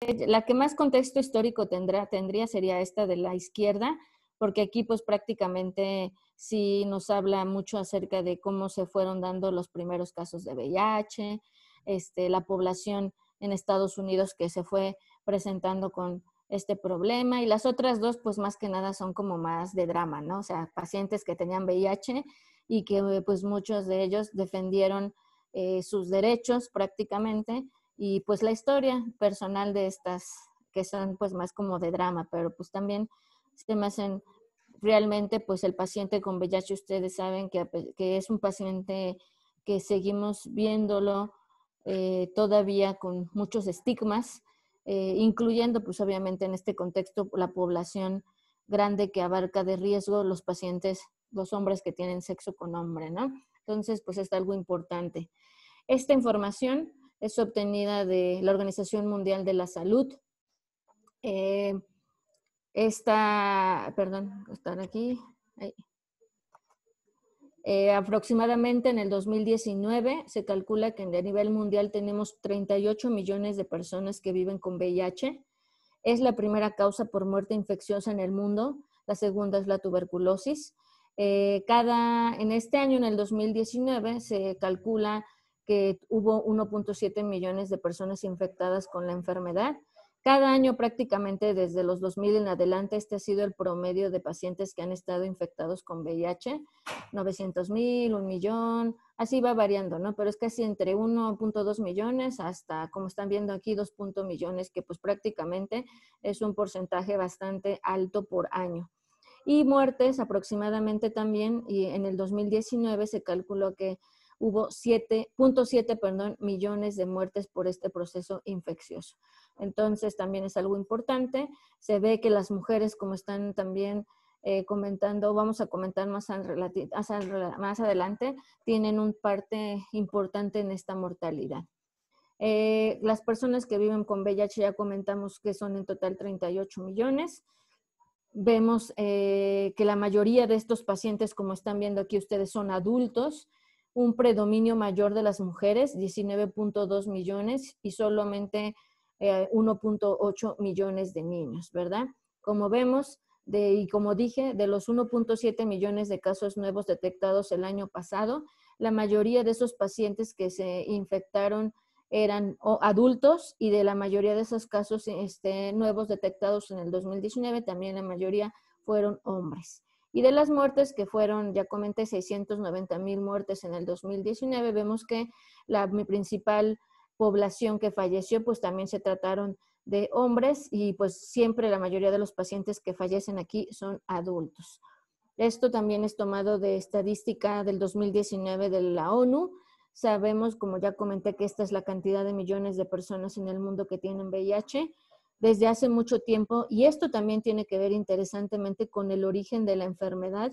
la que más contexto histórico tendrá, tendría sería esta de la izquierda, porque aquí pues prácticamente sí nos habla mucho acerca de cómo se fueron dando los primeros casos de VIH, este, la población en Estados Unidos que se fue presentando con este problema y las otras dos pues más que nada son como más de drama, ¿no? O sea, pacientes que tenían VIH y que pues muchos de ellos defendieron eh, sus derechos prácticamente y pues la historia personal de estas que son pues más como de drama, pero pues también se me hacen realmente pues el paciente con VIH, ustedes saben que, pues, es un paciente que seguimos viéndolo eh, todavía con muchos estigmas, eh, incluyendo pues obviamente en este contexto la población grande que abarca de riesgo los pacientes, los hombres que tienen sexo con hombre, ¿no? Entonces pues es algo importante. Esta información es obtenida de la Organización Mundial de la Salud. Eh, esta, perdón, están aquí. Eh, aproximadamente en el 2019 se calcula que a nivel mundial tenemos 38 millones de personas que viven con VIH. Es la primera causa por muerte infecciosa en el mundo. La segunda es la tuberculosis. Eh, cada, en este año, en el 2019, se calcula que hubo 1.7 millones de personas infectadas con la enfermedad. Cada año prácticamente desde los 2000 en adelante, este ha sido el promedio de pacientes que han estado infectados con VIH, 900 mil, un millón, así va variando, ¿no? Pero es casi entre 1.2 millones hasta, como están viendo aquí, 2.0 millones, que pues prácticamente es un porcentaje bastante alto por año. Y muertes aproximadamente también, y en el 2019 se calculó que hubo 7.7 millones de muertes por este proceso infeccioso. Entonces, también es algo importante. Se ve que las mujeres, como están también eh, comentando, vamos a comentar más, adelante, tienen un parte importante en esta mortalidad. Eh, las personas que viven con VIH ya comentamos que son en total 38 millones vemos eh, que la mayoría de estos pacientes, como están viendo aquí ustedes, son adultos un predominio mayor de las mujeres, 19.2 millones, y solamente 1.8 eh, millones de niños, ¿verdad? Como vemos, de, y como dije, de los 1.7 millones de casos nuevos detectados el año pasado, la mayoría de esos pacientes que se infectaron eran adultos y de la mayoría de esos casos este, nuevos detectados en el 2019, también la mayoría fueron hombres. Y de las muertes que fueron, ya comenté, 690 mil muertes en el 2019, vemos que la mi principal población que falleció, pues también se trataron de hombres y pues siempre la mayoría de los pacientes que fallecen aquí son adultos. Esto también es tomado de estadística del 2019 de la ONU. Sabemos, como ya comenté, que esta es la cantidad de millones de personas en el mundo que tienen VIH desde hace mucho tiempo y esto también tiene que ver interesantemente con el origen de la enfermedad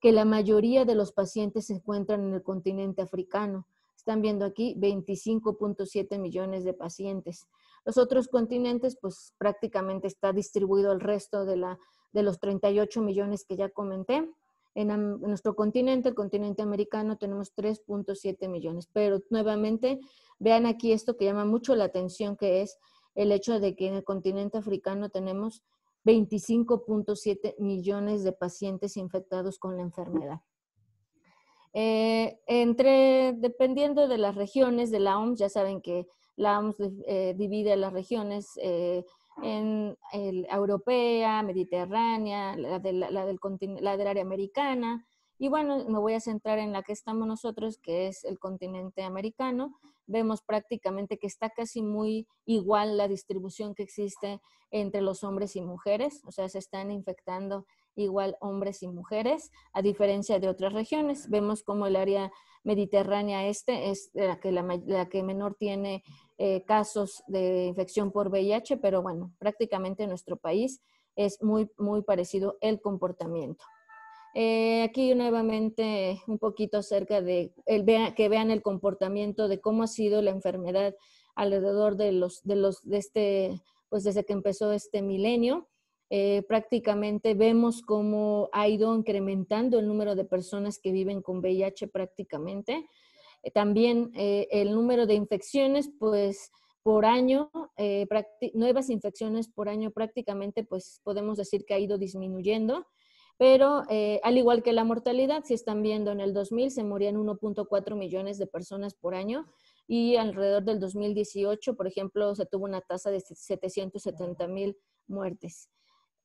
que la mayoría de los pacientes se encuentran en el continente africano. Están viendo aquí 25.7 millones de pacientes. Los otros continentes, pues prácticamente está distribuido el resto de, la, de los 38 millones que ya comenté. En, en nuestro continente, el continente americano, tenemos 3.7 millones. Pero nuevamente, vean aquí esto que llama mucho la atención, que es el hecho de que en el continente africano tenemos 25.7 millones de pacientes infectados con la enfermedad. Eh, dependiendo de las regiones de la OMS, ya saben que la OMS eh, divide las regiones eh, en europea, mediterránea, la, la del área americana, y bueno, me voy a centrar en la que estamos nosotros, que es el continente americano. Vemos prácticamente que está casi muy igual la distribución que existe entre los hombres y mujeres, o sea, se están infectando igual hombres y mujeres, a diferencia de otras regiones. Vemos como el área mediterránea este es la que, la, que menor tiene eh, casos de infección por VIH, pero bueno, prácticamente en nuestro país es muy, muy parecido el comportamiento. Eh, aquí nuevamente un poquito acerca de que vean el comportamiento de cómo ha sido la enfermedad alrededor de los de los de este pues desde que empezó este milenio. Eh, prácticamente vemos cómo ha ido incrementando el número de personas que viven con VIH prácticamente. Eh, también el número de infecciones, pues por año, nuevas infecciones por año prácticamente, pues podemos decir que ha ido disminuyendo. Pero eh, al igual que la mortalidad, si están viendo en el 2000 se morían 1.4 millones de personas por año y alrededor del 2018, por ejemplo, se tuvo una tasa de 770 mil muertes.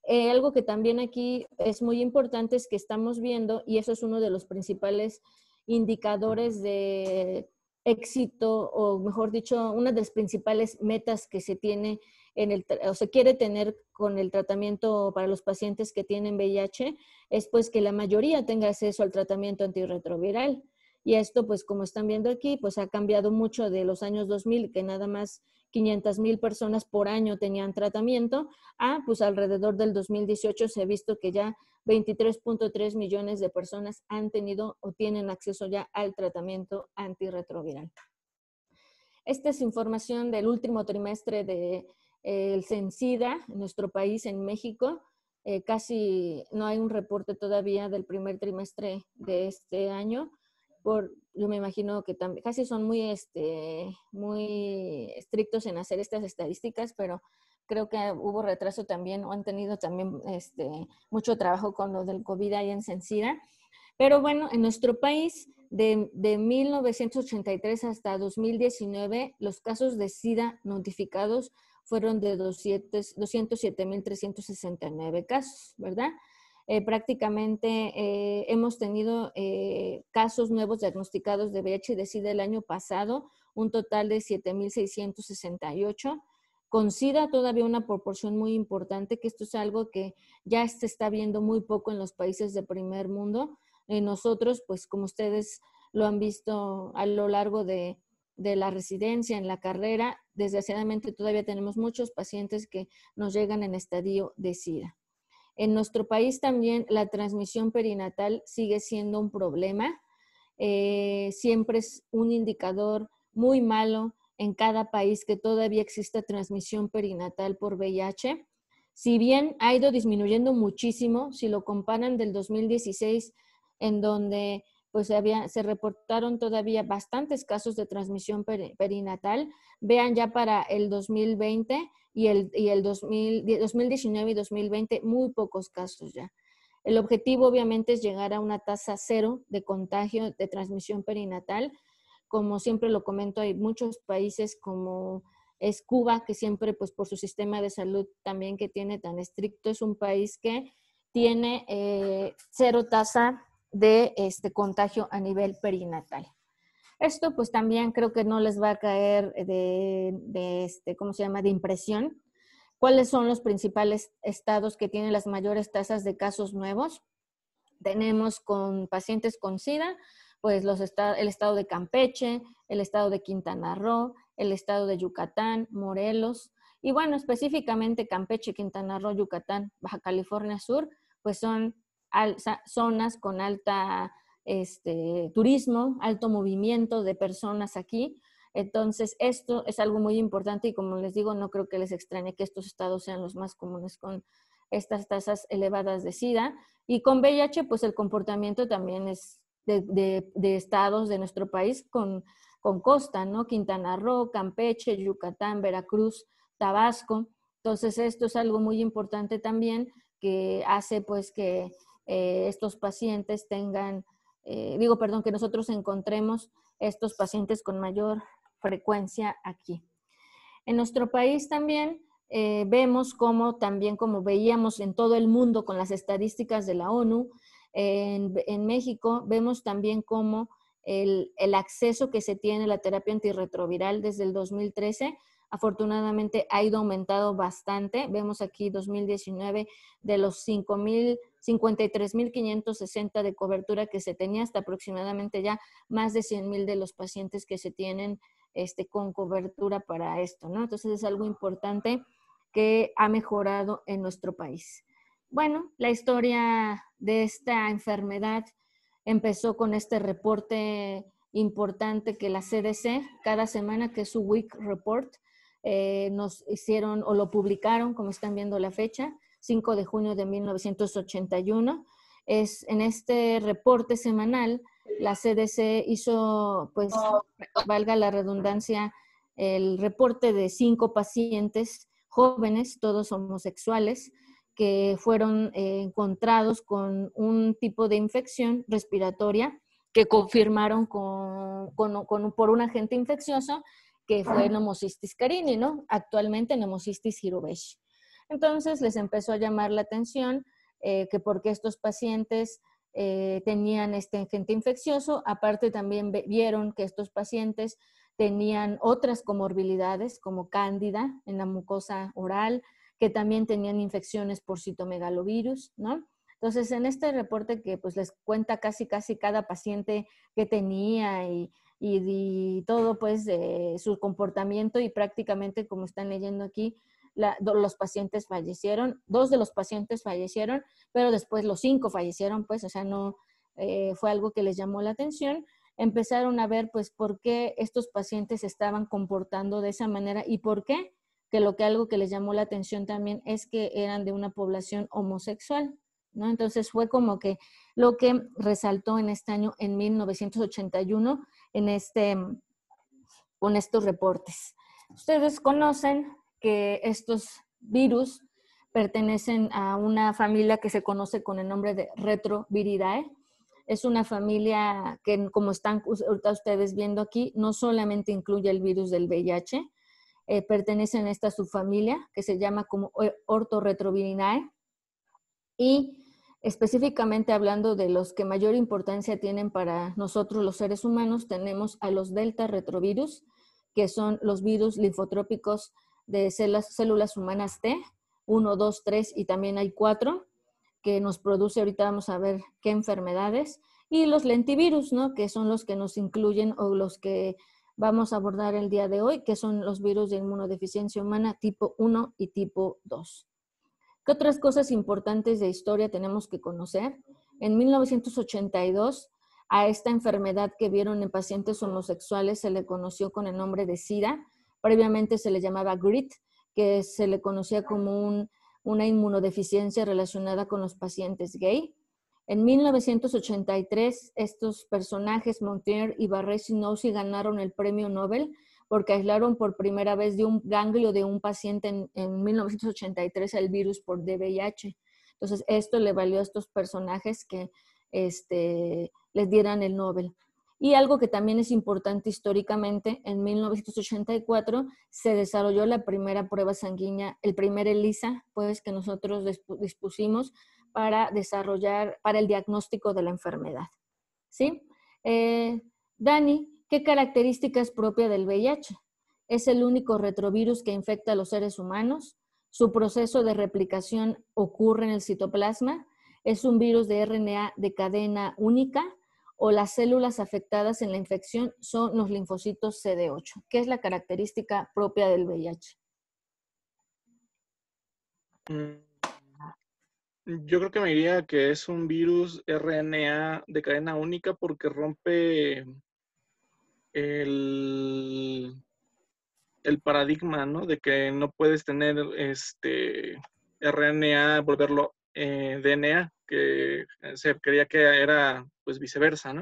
Eh, algo que también aquí es muy importante es que estamos viendo, y eso es uno de los principales indicadores de éxito, o mejor dicho, una de las principales metas que se tiene o se quiere tener con el tratamiento para los pacientes que tienen VIH, es pues que la mayoría tenga acceso al tratamiento antirretroviral. Y esto, pues como están viendo aquí, pues ha cambiado mucho de los años 2000, que nada más 500 mil personas por año tenían tratamiento, a pues alrededor del 2018 se ha visto que ya 23.3 millones de personas han tenido o tienen acceso ya al tratamiento antirretroviral. Esta es información del último trimestre de, eh, el CENSIDA en nuestro país, en México. Eh, casi no hay un reporte todavía del primer trimestre de este año. Por, yo me imagino que también, casi son muy, este, muy estrictos en hacer estas estadísticas, pero creo que hubo retraso también o han tenido también este, mucho trabajo con lo del COVID ahí en Sencida. Pero bueno, en nuestro país, de, de 1983 hasta 2019, los casos de SIDA notificados fueron de 207.369 casos, ¿verdad? Eh, prácticamente eh, hemos tenido eh, casos nuevos diagnosticados de VIH y de SIDA el año pasado, un total de 7.668. Con SIDA todavía una proporción muy importante, que esto es algo que ya se está viendo muy poco en los países de primer mundo. nosotros, pues como ustedes lo han visto a lo largo de, de la residencia, en la carrera, desgraciadamente todavía tenemos muchos pacientes que nos llegan en estadio de SIDA. En nuestro país también la transmisión perinatal sigue siendo un problema. Eh, siempre es un indicador muy malo en cada país que todavía exista transmisión perinatal por VIH. Si bien ha ido disminuyendo muchísimo, si lo comparan del 2016, en donde pues se, había, se reportaron todavía bastantes casos de transmisión perinatal. Vean ya para el 2020 y el, y el 2019 y 2020 muy pocos casos ya. El objetivo obviamente es llegar a una tasa cero de contagio de transmisión perinatal. Como siempre lo comento, hay muchos países como es Cuba, que siempre pues por su sistema de salud también que tiene tan estricto, es un país que tiene eh, cero tasa de este contagio a nivel perinatal. Esto pues también creo que no les va a caer de, este, ¿cómo se llama?, de impresión. ¿Cuáles son los principales estados que tienen las mayores tasas de casos nuevos? Tenemos con pacientes con SIDA, pues los el estado de Campeche, el estado de Quintana Roo, el estado de Yucatán, Morelos, y bueno, específicamente Campeche, Quintana Roo, Yucatán, Baja California Sur, pues son zonas con alta este, turismo, alto movimiento de personas aquí. Entonces, esto es algo muy importante y como les digo, no creo que les extrañe que estos estados sean los más comunes con estas tasas elevadas de SIDA. Y con VIH, pues el comportamiento también es de, estados de nuestro país con costa, ¿no? Quintana Roo, Campeche, Yucatán, Veracruz, Tabasco. Entonces, esto es algo muy importante también que hace pues que eh, estos pacientes tengan, eh, digo, perdón, que nosotros encontremos estos pacientes con mayor frecuencia aquí. En nuestro país también eh, vemos como también como veíamos en todo el mundo con las estadísticas de la ONU, en, México vemos también como el, el, acceso que se tiene a la terapia antirretroviral desde el 2013 afortunadamente ha ido aumentado bastante. Vemos aquí 2019 de los 5 mil 53.560 de cobertura que se tenía, hasta aproximadamente ya más de 100.000 de los pacientes que se tienen este, con cobertura para esto, ¿no? Entonces es algo importante que ha mejorado en nuestro país. Bueno, la historia de esta enfermedad empezó con este reporte importante que la CDC, cada semana que es su Week Report, eh, nos hicieron o lo publicaron, como están viendo la fecha, 5 de junio de 1981. Es, en este reporte semanal, la CDC hizo, pues, valga la redundancia, el reporte de cinco pacientes jóvenes, todos homosexuales, que fueron eh, encontrados con un tipo de infección respiratoria que confirmaron con, por un agente infeccioso que fue Nomocystis carini, ¿no? Actualmente Nomocystis hirobeshi. Entonces les empezó a llamar la atención eh, que porque estos pacientes eh, tenían este agente infeccioso, aparte también vieron que estos pacientes tenían otras comorbilidades como cándida en la mucosa oral, que también tenían infecciones por citomegalovirus, ¿no? Entonces, en este reporte que pues les cuenta casi casi cada paciente que tenía y, todo pues eh, su comportamiento y prácticamente como están leyendo aquí, los pacientes fallecieron, dos de los pacientes fallecieron, pero después los cinco fallecieron, pues, o sea, no eh, fue algo que les llamó la atención. Empezaron a ver, pues, por qué estos pacientes estaban comportando de esa manera y por qué, que lo que algo que les llamó la atención también es que eran de una población homosexual. ¿No? Entonces fue como que lo que resaltó en este año, en 1981, en este, con estos reportes. Ustedes conocen que estos virus pertenecen a una familia que se conoce con el nombre de retroviridae. Es una familia que, como están ustedes viendo aquí, no solamente incluye el virus del VIH, eh, pertenecen a esta subfamilia que se llama como eh, ortoretroviridae. Y específicamente hablando de los que mayor importancia tienen para nosotros los seres humanos, tenemos a los delta retrovirus, que son los virus linfotrópicos de células, humanas T, 1, 2, 3 y también hay 4, que nos produce, ahorita vamos a ver qué enfermedades, y los lentivirus, ¿no? que son los que nos incluyen o los que vamos a abordar el día de hoy, que son los virus de inmunodeficiencia humana tipo 1 y tipo 2. ¿Qué otras cosas importantes de historia tenemos que conocer? En 1982, a esta enfermedad que vieron en pacientes homosexuales se le conoció con el nombre de SIDA Previamente se le llamaba GRIT, que se le conocía como una inmunodeficiencia relacionada con los pacientes gay. En 1983, estos personajes, Montier y Barré sinoussi ganaron el premio Nobel porque aislaron por primera vez de un ganglio de un paciente en, 1983 el virus por DVIH. Entonces, esto le valió a estos personajes que este, les dieran el Nobel. Y algo que también es importante históricamente, en 1984 se desarrolló la primera prueba sanguínea, el primer ELISA, pues que nosotros dispusimos para desarrollar, para el diagnóstico de la enfermedad. ¿Sí? Eh, Dani, ¿qué características propia del VIH? Es el único retrovirus que infecta a los seres humanos. Su proceso de replicación ocurre en el citoplasma. Es un virus de RNA de cadena única o las células afectadas en la infección son los linfocitos CD8, que es la característica propia del VIH. Mm, yo creo que me diría que es un virus RNA de cadena única porque rompe el, paradigma, De que no puedes tener este RNA, volverlo eh, DNA, que se creía que era pues viceversa,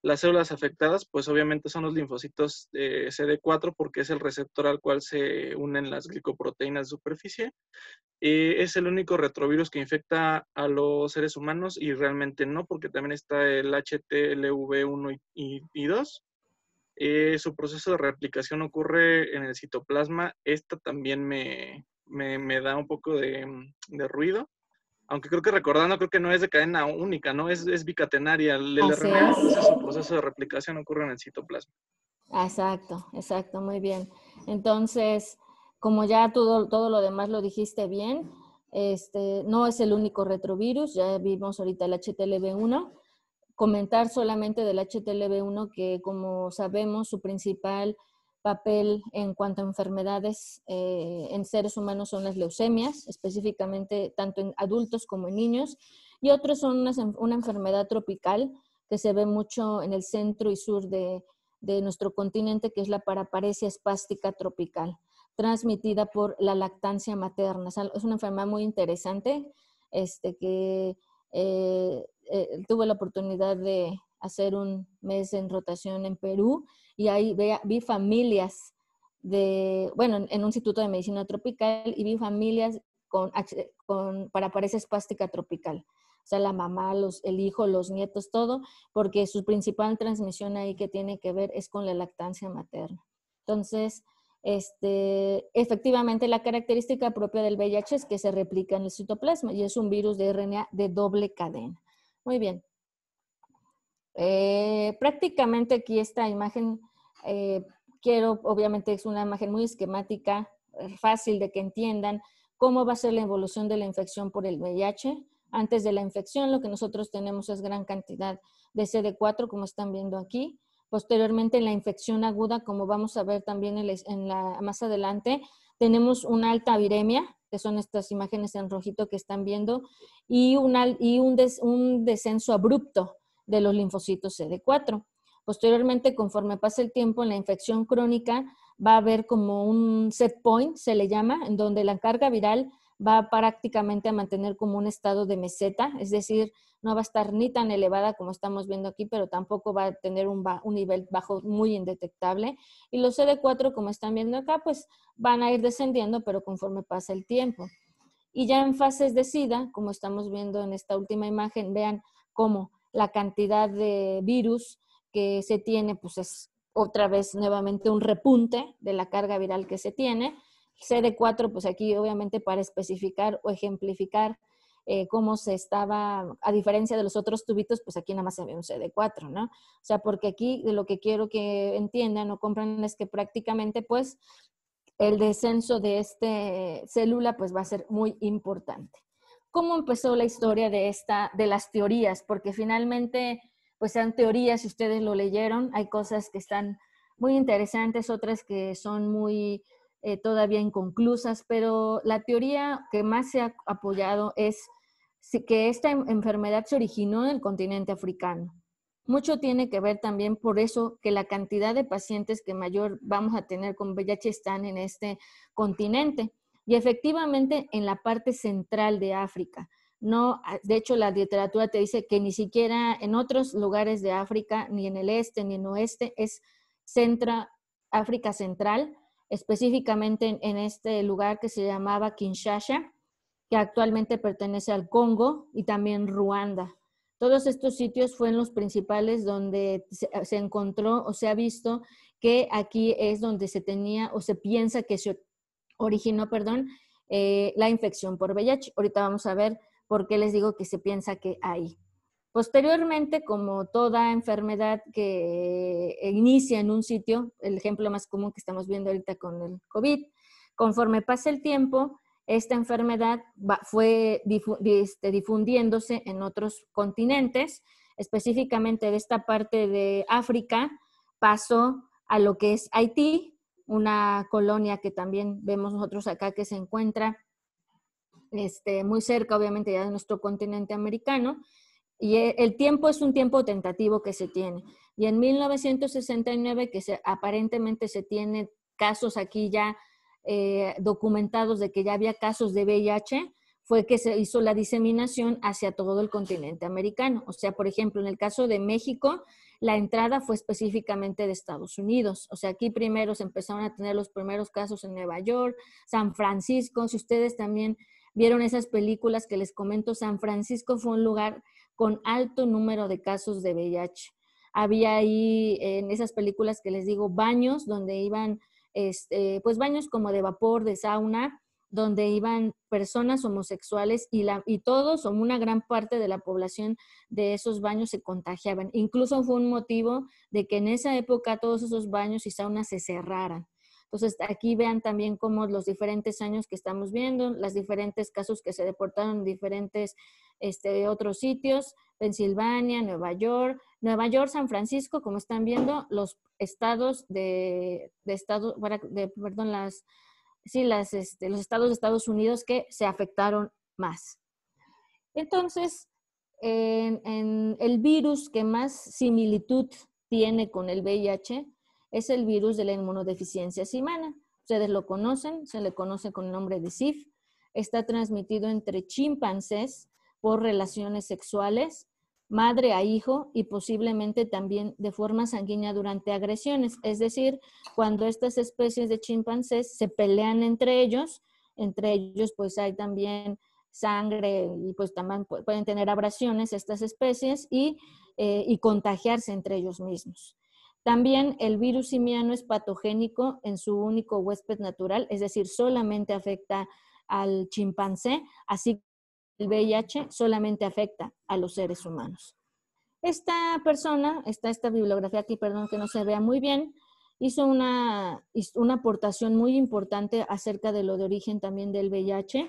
Las células afectadas, pues obviamente son los linfocitos eh, CD4 porque es el receptor al cual se unen las glicoproteínas de superficie. Eh, es el único retrovirus que infecta a los seres humanos y realmente no, porque también está el HTLV1 y, 2. su proceso de replicación ocurre en el citoplasma. Esta también me, me, da un poco de ruido aunque creo que recordando, creo que no es de cadena única, ¿no? Es, bicatenaria. El, es su proceso de replicación ocurre en el citoplasma. Exacto, exacto, muy bien. Entonces, como ya todo, todo lo demás lo dijiste bien, este, no es el único retrovirus, ya vimos ahorita el HTLV1. Comentar solamente del HTLV1 que, como sabemos, su principal papel en cuanto a enfermedades eh, en seres humanos son las leucemias, específicamente tanto en adultos como en niños, y otros son una, enfermedad tropical que se ve mucho en el centro y sur de, nuestro continente, que es la paraparesia espástica tropical, transmitida por la lactancia materna. Es una enfermedad muy interesante este, que eh, eh, tuve la oportunidad de, hacer un mes en rotación en Perú y ahí ve, vi familias de, bueno, en un instituto de medicina tropical y vi familias con, con para pareces plástica tropical. O sea, la mamá, los, el hijo, los nietos, todo, porque su principal transmisión ahí que tiene que ver es con la lactancia materna. Entonces, este, efectivamente, la característica propia del VIH es que se replica en el citoplasma y es un virus de RNA de doble cadena. Muy bien, eh, prácticamente aquí esta imagen, eh, quiero, obviamente es una imagen muy esquemática, eh, fácil de que entiendan cómo va a ser la evolución de la infección por el VIH. Antes de la infección, lo que nosotros tenemos es gran cantidad de CD4, como están viendo aquí. Posteriormente, en la infección aguda, como vamos a ver también en la, más adelante, tenemos una alta viremia, que son estas imágenes en rojito que están viendo, y, y un, un descenso abrupto de los linfocitos CD4. Posteriormente, conforme pasa el tiempo, en la infección crónica va a haber como un set point, se le llama, en donde la carga viral va prácticamente a mantener como un estado de meseta, es decir, no va a estar ni tan elevada como estamos viendo aquí, pero tampoco va a tener un, nivel bajo muy indetectable. Y los CD4, como están viendo acá, pues van a ir descendiendo, pero conforme pasa el tiempo. Y ya en fases de SIDA, como estamos viendo en esta última imagen, vean cómo la cantidad de virus que se tiene, pues es otra vez nuevamente un repunte de la carga viral que se tiene. CD4, pues aquí obviamente para especificar o ejemplificar eh, cómo se estaba, a diferencia de los otros tubitos, pues aquí nada más se ve un CD4, ¿no? O sea, porque aquí de lo que quiero que entiendan o compren es que prácticamente pues el descenso de esta célula pues va a ser muy importante cómo empezó la historia de esta, de las teorías, porque finalmente, pues son teorías, si ustedes lo leyeron, hay cosas que están muy interesantes, otras que son muy eh, todavía inconclusas, pero la teoría que más se ha apoyado es que esta enfermedad se originó en el continente africano. Mucho tiene que ver también por eso que la cantidad de pacientes que mayor vamos a tener con VIH están en este continente y efectivamente en la parte central de África. No, ah, de hecho, la literatura te dice que ni siquiera en otros lugares de África, ni en el este, ni en el oeste, es centra, África Central, específicamente en, este lugar que se llamaba Kinshasa, que actualmente pertenece al Congo y también Ruanda. Todos estos sitios fueron los principales donde se encontró o se ha visto que aquí es donde se tenía o se piensa que se originó, perdón, eh, la infección por VIH. Ahorita vamos a ver por qué les digo que se piensa que hay. Posteriormente, como toda enfermedad que eh, inicia en un sitio, el ejemplo más común que estamos viendo ahorita con el COVID, conforme pasa el tiempo, esta enfermedad fue este, difundiéndose en otros continentes, específicamente de esta parte de África, pasó a lo que es Haití, una colonia que también vemos nosotros acá que se encuentra este, muy cerca, obviamente, ya de nuestro continente americano. Y e, el tiempo es un tiempo tentativo que se tiene. Y en 1969, que aparentemente se tiene casos aquí ya eh, documentados de que ya había casos de VIH, fue que se hizo la diseminación hacia todo el continente americano. O sea, por ejemplo, en el caso de México, la entrada fue específicamente de Estados Unidos. O sea, aquí primero se empezaron a tener los primeros casos en Nueva York, San Francisco. Si ustedes también vieron esas películas que les comento, San Francisco fue un lugar con alto número de casos de VIH. Había ahí en esas películas que les digo baños donde iban, este, pues baños como de vapor, de sauna, donde iban personas homosexuales y, la, y todos o una gran parte de la población de esos baños se contagiaban. Incluso fue un motivo de que en esa época todos esos baños y saunas se cerraran. Entonces, aquí vean también cómo los diferentes años que estamos viendo, los diferentes casos que se deportaron en diferentes este, otros sitios, Pensilvania, Nueva York, Nueva York, San Francisco, como están viendo, los estados de, Estados, estado, perdón, las sí, este, los estados Estados Unidos que se afectaron más. Entonces, el virus que más similitud tiene con el VIH es el virus de la inmunodeficiencia simana. Ustedes lo conocen, se le conoce con el nombre de SIF. Está transmitido entre chimpancés por relaciones sexuales madre a hijo y posiblemente también de forma sanguínea durante agresiones, es decir, cuando estas especies de chimpancés se pelean entre ellos, entre ellos pues hay también sangre y pues también pueden tener abrasiones estas especies y, eh, y contagiarse entre ellos mismos. También el virus simiano es patogénico en su único huésped natural, es decir, solamente afecta al chimpancé, así el VIH solamente afecta a los seres humanos. Esta persona, está esta bibliografía aquí, perdón que no se vea muy bien, hizo una, una aportación muy importante acerca de lo de origen también del VIH.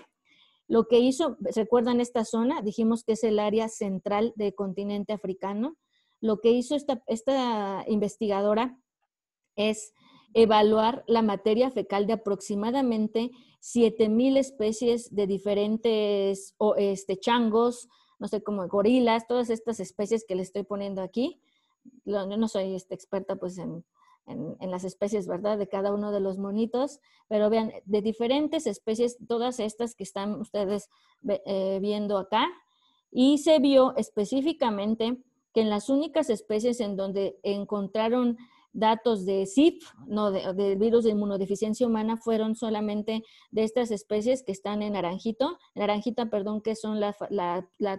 Lo que hizo, recuerdan esta zona, dijimos que es el área central del continente africano. Lo que hizo esta, esta investigadora es evaluar la materia fecal de aproximadamente 7000 especies de diferentes este, changos, no sé, cómo gorilas, todas estas especies que le estoy poniendo aquí. Yo no soy este, experta pues en, las especies, ¿verdad? De cada uno de los monitos, pero vean, de diferentes especies, todas estas que están ustedes eh, viendo acá, y se vio específicamente que en las únicas especies en donde encontraron datos de zip no, de virus de inmunodeficiencia humana, fueron solamente de estas especies que están en naranjito, naranjita, perdón, que son la, la,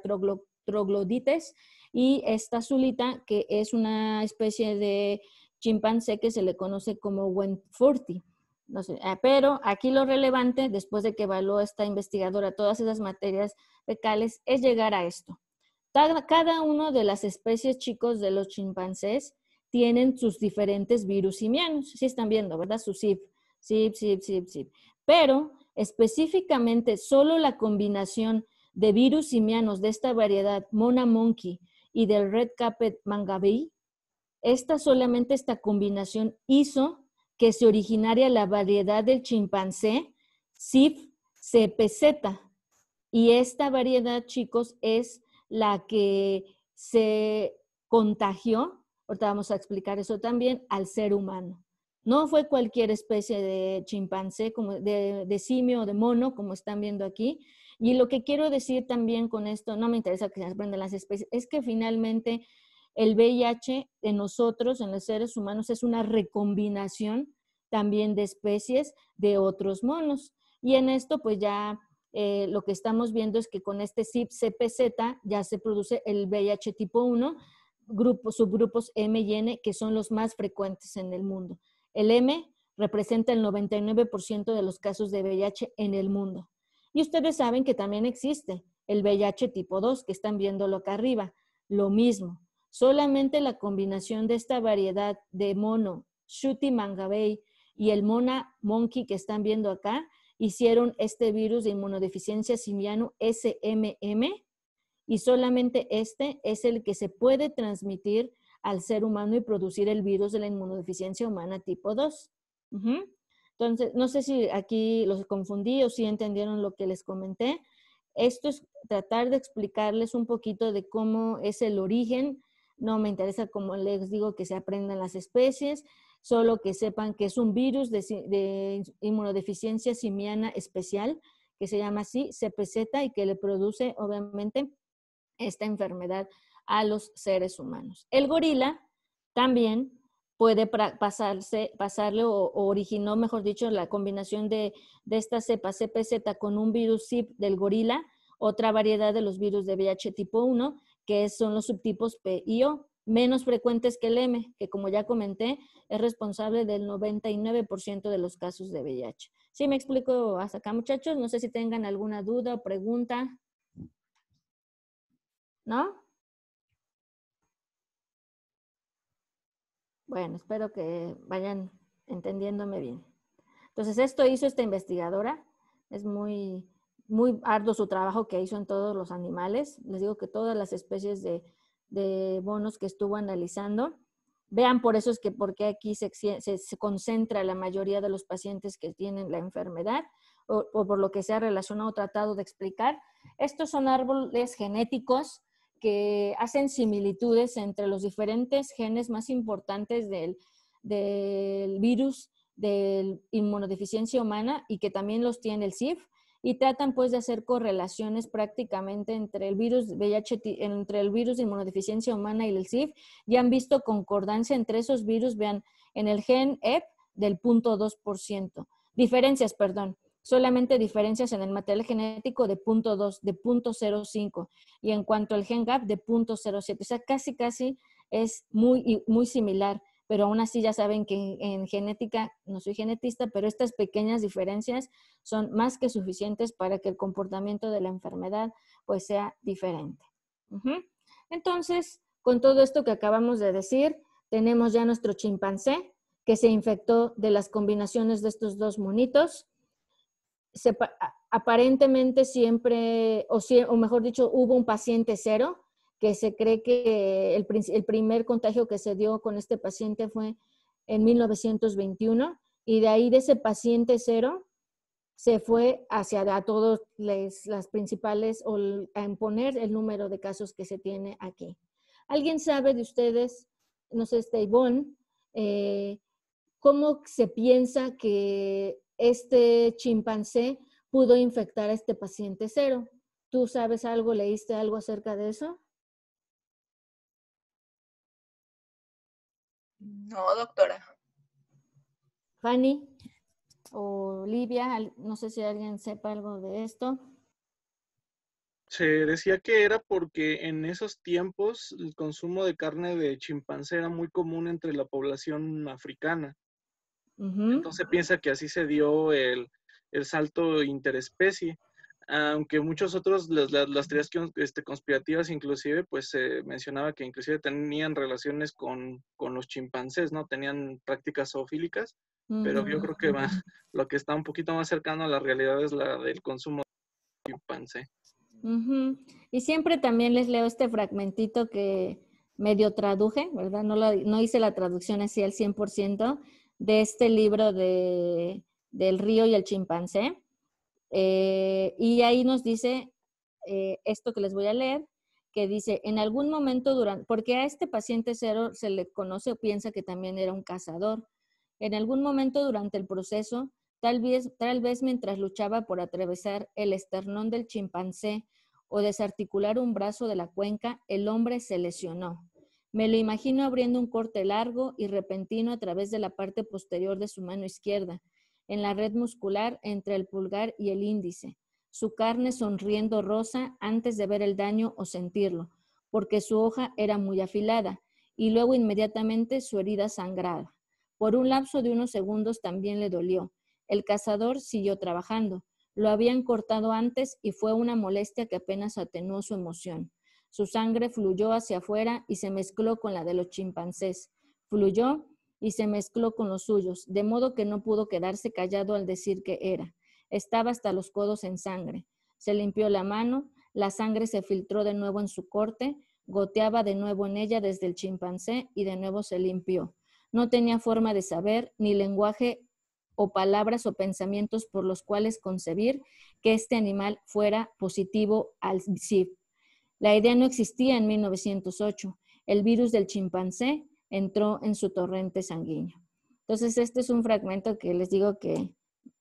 troglodites y esta azulita, que es una especie de chimpancé que se le conoce como Wenfurti. No ah, pero aquí lo relevante, después de que evaluó esta investigadora todas esas materias fecales, es llegar a esto. Cada, cada una de las especies chicos de los chimpancés tienen sus diferentes virus y simianos. Sí están viendo, ¿verdad? Su SIF, SIP, SIF, SIF. Pero específicamente solo la combinación de virus y simianos de esta variedad Mona monkey y del Red Capet mangabey, esta solamente esta combinación hizo que se originara la variedad del chimpancé sif CPZ. Y esta variedad, chicos, es la que se contagió ahorita vamos a explicar eso también, al ser humano. No fue cualquier especie de chimpancé, como de, simio o de mono, como están viendo aquí. Y lo que quiero decir también con esto, no me interesa que se aprendan las especies, es que finalmente el VIH en nosotros, en los seres humanos, es una recombinación también de especies de otros monos. Y en esto, pues ya eh, lo que estamos viendo es que con este CIP-CPZ ya se produce el VIH tipo 1, grupos, subgrupos M y N, que son los más frecuentes en el mundo. El M representa el 99% de los casos de VIH en el mundo. Y ustedes saben que también existe el VIH tipo 2, que están viéndolo acá arriba. Lo mismo, solamente la combinación de esta variedad de mono, Shuti mangabey y el mona monkey que están viendo acá, hicieron este virus de inmunodeficiencia simiano SMM y solamente este es el que se puede transmitir al ser humano y producir el virus de la inmunodeficiencia humana tipo 2. Entonces, no sé si aquí los confundí o si entendieron lo que les comenté. Esto es tratar de explicarles un poquito de cómo es el origen. No me interesa, como les digo, que se aprendan las especies, solo que sepan que es un virus de, de inmunodeficiencia simiana especial, que se llama así, CPZ, y que le produce, obviamente, esta enfermedad a los seres humanos. El gorila también puede pasarle o, originó, mejor dicho, la combinación de, esta cepa CPZ con un virus ZIP del gorila, otra variedad de los virus de VIH tipo 1, que son los subtipos P y O, menos frecuentes que el M, que como ya comenté, es responsable del 99% de los casos de VIH. ¿Sí me explico hasta acá, muchachos? No sé si tengan alguna duda o pregunta. ¿No? Bueno, espero que vayan entendiéndome bien. Entonces, esto hizo esta investigadora. Es muy, muy arduo su trabajo que hizo en todos los animales. Les digo que todas las especies de, bonos que estuvo analizando. Vean por eso es que porque aquí se, concentra la mayoría de los pacientes que tienen la enfermedad o, o por lo que se ha relacionado o tratado de explicar. Estos son árboles genéticos que hacen similitudes entre los diferentes genes más importantes del, virus de inmunodeficiencia humana y que también los tiene el CIF y tratan pues de hacer correlaciones prácticamente entre el virus VIH entre el virus de inmunodeficiencia humana y el CIF y han visto concordancia entre esos virus, vean, en el gen EP del 0.2%, diferencias, perdón, solamente diferencias en el material genético de 0.2, de 0.05 y en cuanto al gen gap de 0.07. O sea, casi, casi es muy, muy similar, pero aún así ya saben que en, genética, no soy genetista, pero estas pequeñas diferencias son más que suficientes para que el comportamiento de la enfermedad pues sea diferente. Entonces, con todo esto que acabamos de decir, tenemos ya nuestro chimpancé que se infectó de las combinaciones de estos dos monitos aparentemente siempre, o, mejor dicho, hubo un paciente cero, que se cree que el, primer contagio que se dio con este paciente fue en 1921, y de ahí de ese paciente cero se fue hacia a todas las principales o a imponer el número de casos que se tiene aquí. ¿Alguien sabe de ustedes, no sé, Esteban eh, cómo se piensa que este chimpancé pudo infectar a este paciente cero. ¿Tú sabes algo, leíste algo acerca de eso? No, doctora. Fanny o Livia, no sé si alguien sepa algo de esto. Se decía que era porque en esos tiempos el consumo de carne de chimpancé era muy común entre la población africana. Entonces piensa que así se dio el, salto interespecie. Aunque muchos otros, las, las, teorías este, conspirativas inclusive, pues se mencionaba que inclusive tenían relaciones con, los chimpancés, ¿no? Tenían prácticas zoofílicas, pero yo creo que lo que está un poquito más cercano a la realidad es la del consumo de chimpancé. Y siempre también les leo este fragmentito que medio traduje, ¿verdad? No, no hice la traducción así al 100%, de este libro de, del río y el chimpancé. Eh, y ahí nos dice eh, esto que les voy a leer, que dice, en algún momento durante, porque a este paciente cero se le conoce o piensa que también era un cazador, en algún momento durante el proceso, tal vez, tal vez mientras luchaba por atravesar el esternón del chimpancé o desarticular un brazo de la cuenca, el hombre se lesionó. Me lo imagino abriendo un corte largo y repentino a través de la parte posterior de su mano izquierda, en la red muscular entre el pulgar y el índice, su carne sonriendo rosa antes de ver el daño o sentirlo, porque su hoja era muy afilada, y luego inmediatamente su herida sangrada. Por un lapso de unos segundos también le dolió. El cazador siguió trabajando. Lo habían cortado antes y fue una molestia que apenas atenuó su emoción. Su sangre fluyó hacia afuera y se mezcló con la de los chimpancés. Fluyó y se mezcló con los suyos, de modo que no pudo quedarse callado al decir que era. Estaba hasta los codos en sangre. Se limpió la mano, la sangre se filtró de nuevo en su corte, goteaba de nuevo en ella desde el chimpancé y de nuevo se limpió. No tenía forma de saber, ni lenguaje o palabras o pensamientos por los cuales concebir que este animal fuera positivo al la idea no existía en 1908. El virus del chimpancé entró en su torrente sanguíneo. Entonces, este es un fragmento que les digo que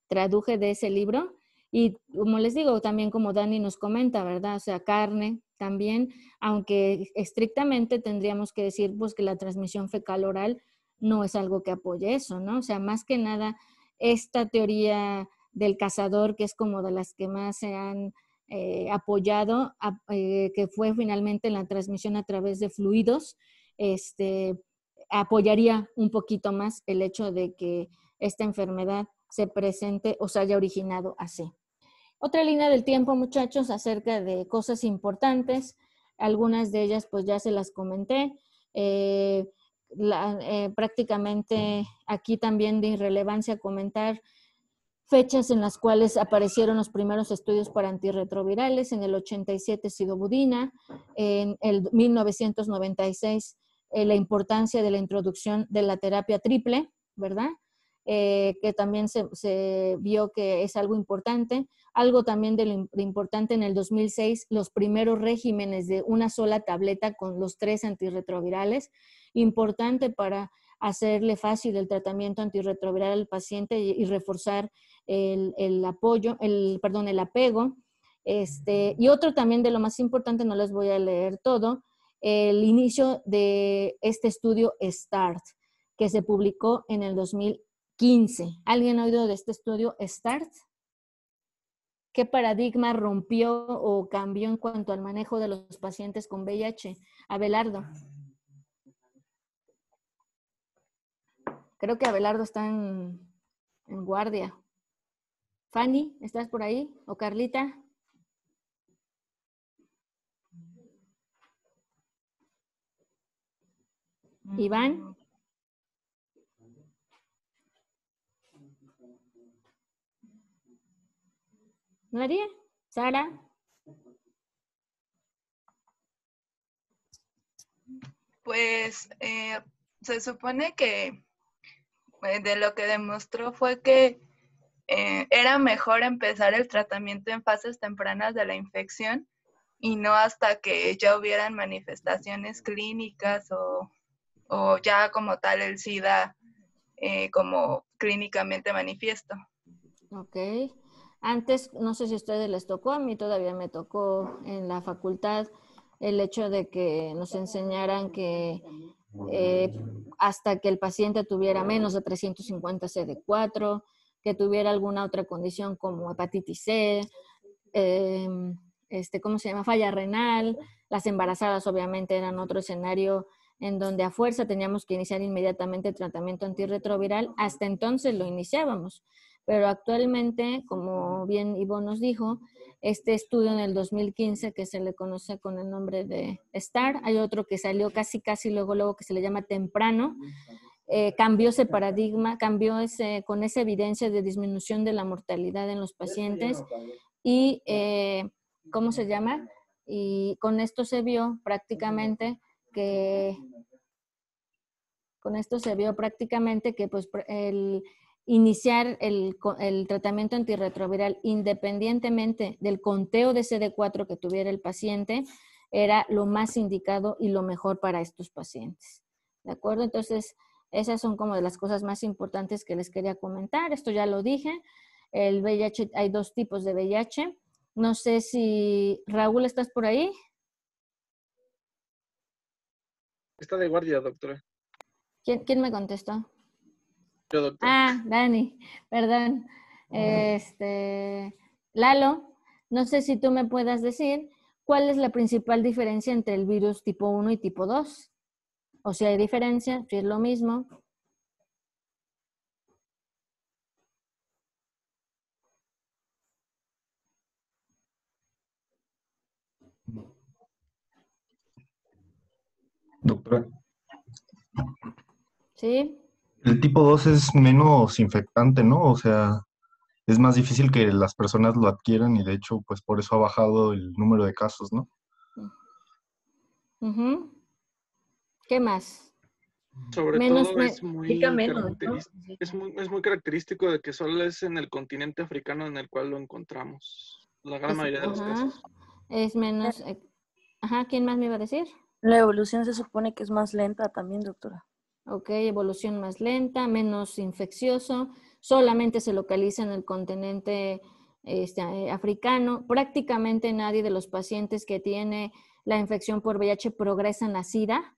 traduje de ese libro. Y como les digo, también como Dani nos comenta, ¿verdad? O sea, carne también, aunque estrictamente tendríamos que decir pues que la transmisión fecal oral no es algo que apoye eso, ¿no? O sea, más que nada, esta teoría del cazador, que es como de las que más se han eh, apoyado, eh, que fue finalmente la transmisión a través de fluidos, este, apoyaría un poquito más el hecho de que esta enfermedad se presente o se haya originado así. Otra línea del tiempo, muchachos, acerca de cosas importantes. Algunas de ellas, pues ya se las comenté. Eh, prácticamente aquí también de irrelevancia comentar fechas en las cuales aparecieron los primeros estudios para antirretrovirales, en el 87 sidobudina, en el 1996 eh, la importancia de la introducción de la terapia triple, ¿verdad? Eh, que también se, vio que es algo importante. Algo también de importante en el 2006, los primeros regímenes de una sola tableta con los tres antirretrovirales, importante para hacerle fácil el tratamiento antirretroviral al paciente y reforzar el, apoyo, el, perdón, el apego. Este, y otro también de lo más importante, no les voy a leer todo, el inicio de este estudio START, que se publicó en el 2015. ¿Alguien ha oído de este estudio START? ¿Qué paradigma rompió o cambió en cuanto al manejo de los pacientes con VIH? Abelardo. Creo que Abelardo está en guardia. Fanny, ¿estás por ahí? ¿O Carlita? Mm. Iván. María, Sara. Pues eh, se supone que eh, de lo que demostró fue que eh, era mejor empezar el tratamiento en fases tempranas de la infección y no hasta que ya hubieran manifestaciones clínicas o, ya como tal el SIDA eh, como clínicamente manifiesto. Ok. Antes, no sé si a ustedes les tocó, a mí todavía me tocó en la facultad el hecho de que nos enseñaran que eh, hasta que el paciente tuviera menos de 350 CD4, que tuviera alguna otra condición como hepatitis C, em, este, ¿cómo se llama? Falla renal, las embarazadas obviamente eran otro escenario en donde a fuerza teníamos que iniciar inmediatamente el tratamiento antirretroviral. Hasta entonces lo iniciábamos, pero actualmente, como bien Ivonne nos dijo, este estudio en el 2015 que se le conoce con el nombre de STAR, hay otro que salió casi casi luego luego que se le llama temprano, eh, cambió ese paradigma, cambió con esa evidencia de disminución de la mortalidad en los pacientes y, eh, ¿cómo se llama? Y con esto se vio prácticamente que, con esto se vio prácticamente que pues el iniciar el, el tratamiento antirretroviral independientemente del conteo de CD4 que tuviera el paciente era lo más indicado y lo mejor para estos pacientes. ¿De acuerdo? Entonces, esas son como de las cosas más importantes que les quería comentar. Esto ya lo dije. El VIH, hay dos tipos de VIH. No sé si Raúl, ¿estás por ahí? Está de guardia, doctora. ¿Quién, me contestó? Yo, doctora. Ah, Dani, perdón. Este, Lalo, no sé si tú me puedas decir cuál es la principal diferencia entre el virus tipo 1 y tipo 2 o si hay diferencia, si es lo mismo. Doctora. Sí. El tipo 2 es menos infectante, ¿no? O sea, es más difícil que las personas lo adquieran y de hecho, pues por eso ha bajado el número de casos, ¿no? ¿Qué más? Sobre todo es muy, menos, es, muy, es muy característico de que solo es en el continente africano en el cual lo encontramos. La gran mayoría de los casos. Es menos... Eh, ajá, ¿quién más me iba a decir? La evolución se supone que es más lenta también, doctora. Ok, evolución más lenta, menos infeccioso, solamente se localiza en el continente este, africano. Prácticamente nadie de los pacientes que tiene la infección por VIH progresa nacida.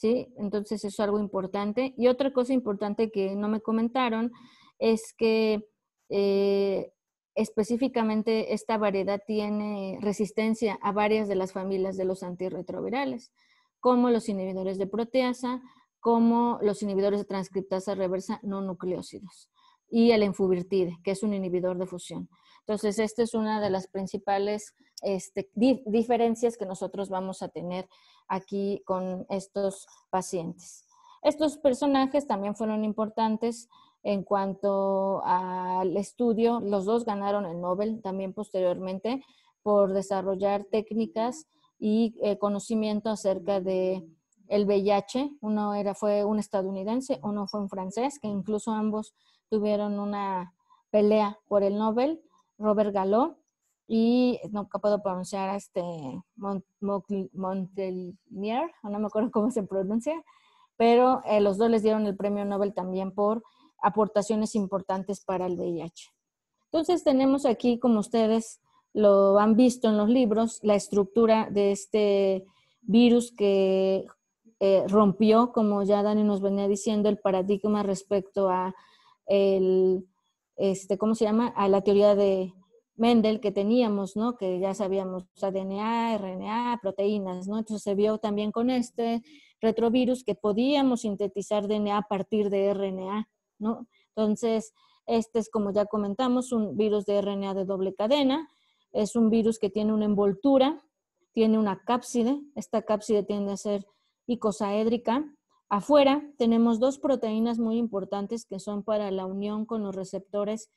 ¿sí? Entonces eso es algo importante. Y otra cosa importante que no me comentaron es que eh, específicamente esta variedad tiene resistencia a varias de las familias de los antirretrovirales, como los inhibidores de proteasa, como los inhibidores de transcriptasa reversa no nucleócidos y el enfubirtide, que es un inhibidor de fusión. Entonces, esta es una de las principales este, diferencias que nosotros vamos a tener aquí con estos pacientes. Estos personajes también fueron importantes en cuanto al estudio. Los dos ganaron el Nobel también posteriormente por desarrollar técnicas y eh, conocimiento acerca de el VIH. Uno era, fue un estadounidense, uno fue un francés, que incluso ambos tuvieron una pelea por el Nobel. Robert Galó y nunca puedo pronunciar a este Montelmier, no me acuerdo cómo se pronuncia, pero eh, los dos les dieron el premio Nobel también por aportaciones importantes para el VIH. Entonces tenemos aquí, como ustedes lo han visto en los libros, la estructura de este virus que eh, rompió, como ya Dani nos venía diciendo, el paradigma respecto a el este, ¿cómo se llama? A la teoría de Mendel que teníamos, ¿no? Que ya sabíamos ADN, RNA, proteínas, ¿no? Entonces se vio también con este retrovirus que podíamos sintetizar DNA a partir de RNA, ¿no? Entonces, este es, como ya comentamos, un virus de RNA de doble cadena. Es un virus que tiene una envoltura, tiene una cápside. Esta cápside tiende a ser icosaédrica Afuera tenemos dos proteínas muy importantes que son para la unión con los receptores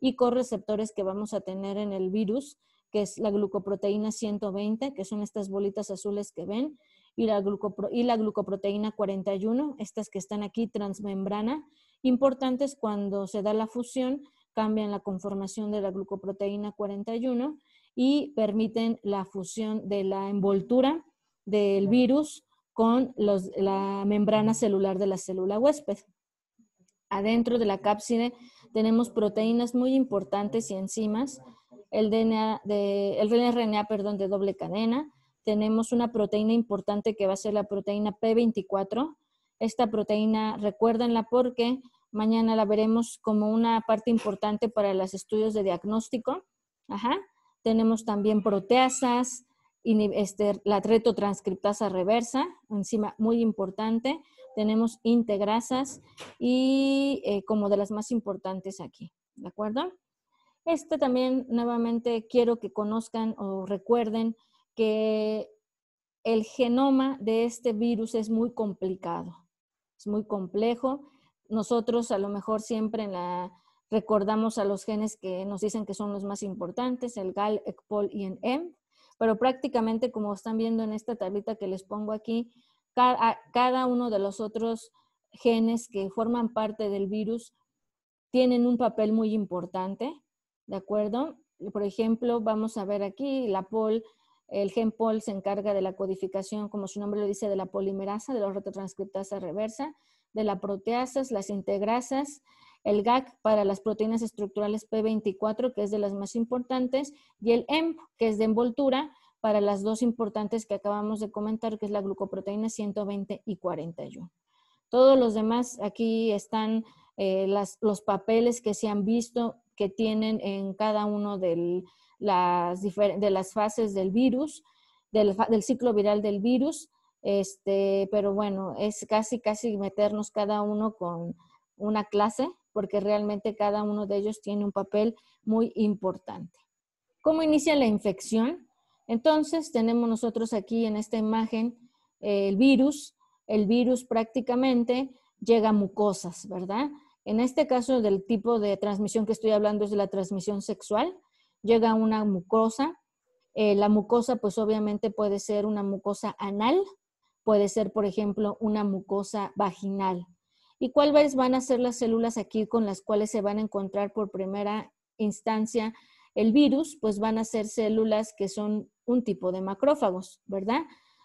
y correceptores que vamos a tener en el virus, que es la glucoproteína 120, que son estas bolitas azules que ven, y la glucoproteína 41, estas que están aquí transmembrana, importantes cuando se da la fusión, cambian la conformación de la glucoproteína 41 y permiten la fusión de la envoltura del virus con la membrana celular de la célula huésped. Adentro de la cápside tenemos proteínas muy importantes y enzimas, el, DNA el RNA perdón, de doble cadena, tenemos una proteína importante que va a ser la proteína P24. Esta proteína, recuérdenla porque mañana la veremos como una parte importante para los estudios de diagnóstico. Tenemos también proteasas, este, la retotranscriptasa reversa, encima muy importante. Tenemos integrasas y eh, como de las más importantes aquí, ¿de acuerdo? Este también nuevamente quiero que conozcan o recuerden que el genoma de este virus es muy complicado, es muy complejo. Nosotros a lo mejor siempre recordamos a los genes que nos dicen que son los más importantes, el GAL, ECPOL y el M, pero prácticamente como están viendo en esta tablita que les pongo aquí, cada uno de los otros genes que forman parte del virus tienen un papel muy importante, ¿de acuerdo? Por ejemplo, vamos a ver aquí la POL, el gen POL se encarga de la codificación, como su nombre lo dice, de la polimerasa, de la retrotranscriptasa reversa, de la proteasas, las integrasas, el GAC para las proteínas estructurales P24, que es de las más importantes, y el EMP, que es de envoltura, para las dos importantes que acabamos de comentar, que es la glucoproteína 120 y 41. Todos los demás, aquí están eh, los papeles que se han visto que tienen en cada uno de las fases del virus, del, ciclo viral del virus, este, pero bueno, es casi, casi meternos cada uno con una clase porque realmente cada uno de ellos tiene un papel muy importante. ¿Cómo inicia la infección? Entonces tenemos nosotros aquí en esta imagen eh, el virus. El virus prácticamente llega a mucosas, ¿verdad? En este caso del tipo de transmisión que estoy hablando es de la transmisión sexual. Llega a una mucosa. Eh, la mucosa pues obviamente puede ser una mucosa anal, puede ser por ejemplo una mucosa vaginal y cuáles van a ser las células aquí con las cuales se van a encontrar por primera instancia el virus, pues van a ser células que son un tipo de macrófagos, ¿verdad?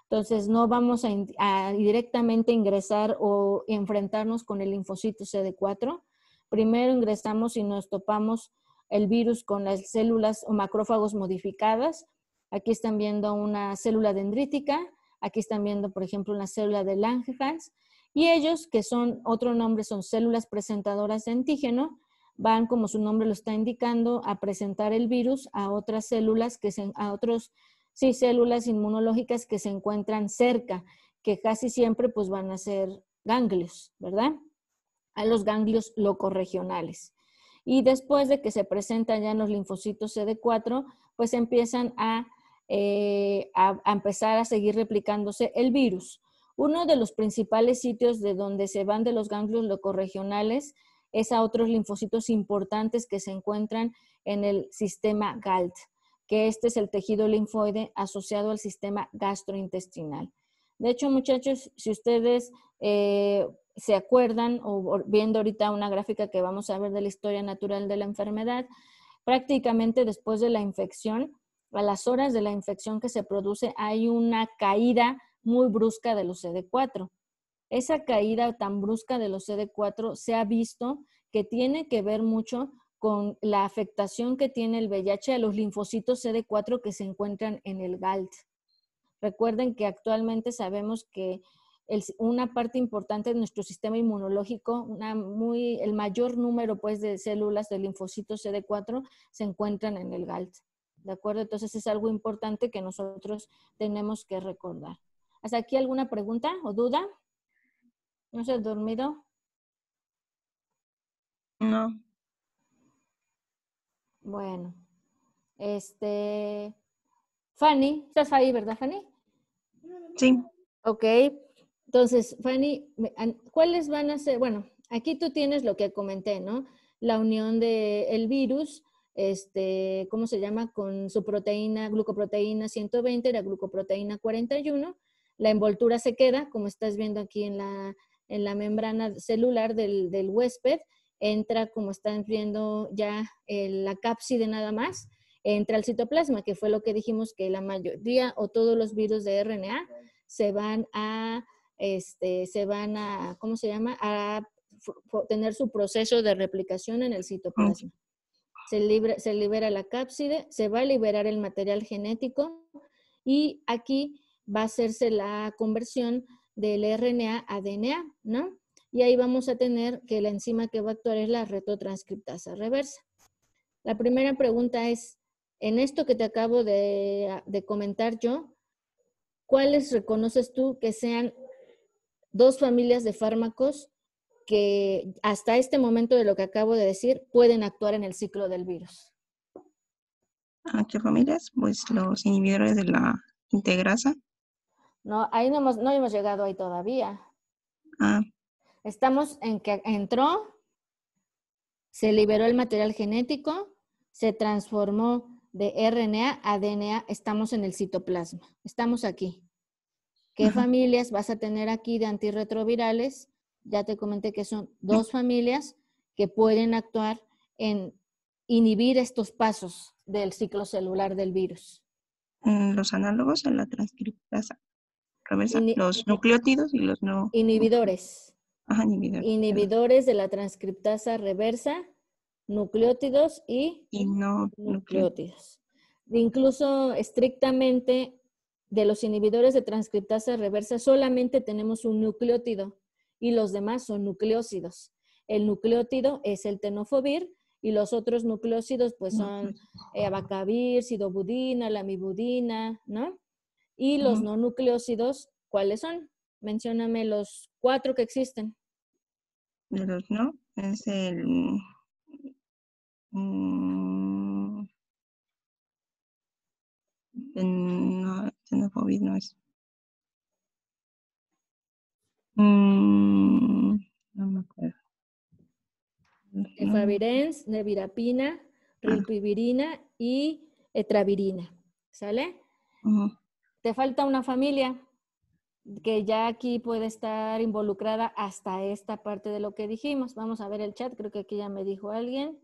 Entonces no vamos a, directamente ingresar o enfrentarnos con el linfocito CD4. Primero ingresamos y nos topamos el virus con las células o macrófagos modificadas. Aquí están viendo una célula dendrítica, aquí están viendo, por ejemplo, una célula de Langerhans y ellos, que son otro nombre, son células presentadoras de antígeno, van, como su nombre lo está indicando, a presentar el virus a otras células que a otros sí, células inmunológicas que se encuentran cerca, que casi siempre pues van a ser ganglios, ¿verdad? A los ganglios locorregionales. Y después de que se presentan ya los linfocitos CD4, pues empiezan eh, a empezar a seguir replicándose el virus. Uno de los principales sitios de donde se van de los ganglios locorregionales es a otros linfocitos importantes que se encuentran en el sistema GALT, que este es el tejido linfoide asociado al sistema gastrointestinal. De hecho, muchachos, si ustedes eh, se acuerdan o viendo ahorita una gráfica que vamos a ver de la historia natural de la enfermedad, prácticamente después de la infección, a las horas de la infección que se produce, hay una caída muy brusca de los CD4. Esa caída tan brusca de los CD4 se ha visto que tiene que ver mucho con la afectación que tiene el VIH a los linfocitos CD4 que se encuentran en el GALT. Recuerden que actualmente sabemos que una parte importante de nuestro sistema inmunológico, el mayor número pues, de células de linfocitos CD4 se encuentran en el GALT. ¿De acuerdo? Entonces es algo importante que nosotros tenemos que recordar. ¿Hasta aquí alguna pregunta o duda? ¿No se ha dormido? No. Bueno, este, Fanny, ¿estás ahí, verdad, Fanny? Sí. Ok, entonces, Fanny, ¿cuáles van a ser? Bueno, aquí tú tienes lo que comenté, ¿no? La unión del el virus, este, ¿cómo se llama? Con su proteína, glucoproteína 120, la glucoproteína 41, la envoltura se queda, como estás viendo aquí en la, en la membrana celular del, huésped, entra, como están viendo ya eh, la cápside nada más, entra el citoplasma, que fue lo que dijimos que la mayoría o todos los virus de RNA se van a, este, se van a, ¿cómo se llama? A tener su proceso de replicación en el citoplasma. se libera la cápside, se va a liberar el material genético y aquí va a hacerse la conversión del RNA a DNA, ¿no? Y ahí vamos a tener que la enzima que va a actuar es la retotranscriptasa reversa. La primera pregunta es, en esto que te acabo de, comentar yo, ¿cuáles reconoces tú que sean dos familias de fármacos que hasta este momento de lo que acabo de decir pueden actuar en el ciclo del virus? ¿A ah, qué familias? Pues los inhibidores de la integrasa no, ahí no hemos, no hemos llegado ahí todavía. Ah. Estamos en que entró, se liberó el material genético, se transformó de RNA a DNA, estamos en el citoplasma, estamos aquí. ¿Qué familias vas a tener aquí de antirretrovirales? Ya te comenté que son dos familias que pueden actuar en inhibir estos pasos del ciclo celular del virus. Los análogos en la transcriptasa los nucleótidos y los no. Inhibidores. Ajá, inhibidores. Inhibidores de la transcriptasa reversa, nucleótidos y, y no nucleótidos. Incluso estrictamente de los inhibidores de transcriptasa reversa solamente tenemos un nucleótido y los demás son nucleócidos. El nucleótido es el tenofovir y los otros nucleócidos pues son pues, eh, abacavir, sidobudina, lamibudina, ¿no? Y los no nucleócidos, ¿cuáles son? Mencióname los cuatro que existen. De los no, es el... Mm, no, no, no es. Mm, no me acuerdo. Efavirenz, nevirapina, ah. rilpivirina y etravirina. ¿Sale? Ajá. Te falta una familia que ya aquí puede estar involucrada hasta esta parte de lo que dijimos. Vamos a ver el chat, creo que aquí ya me dijo alguien.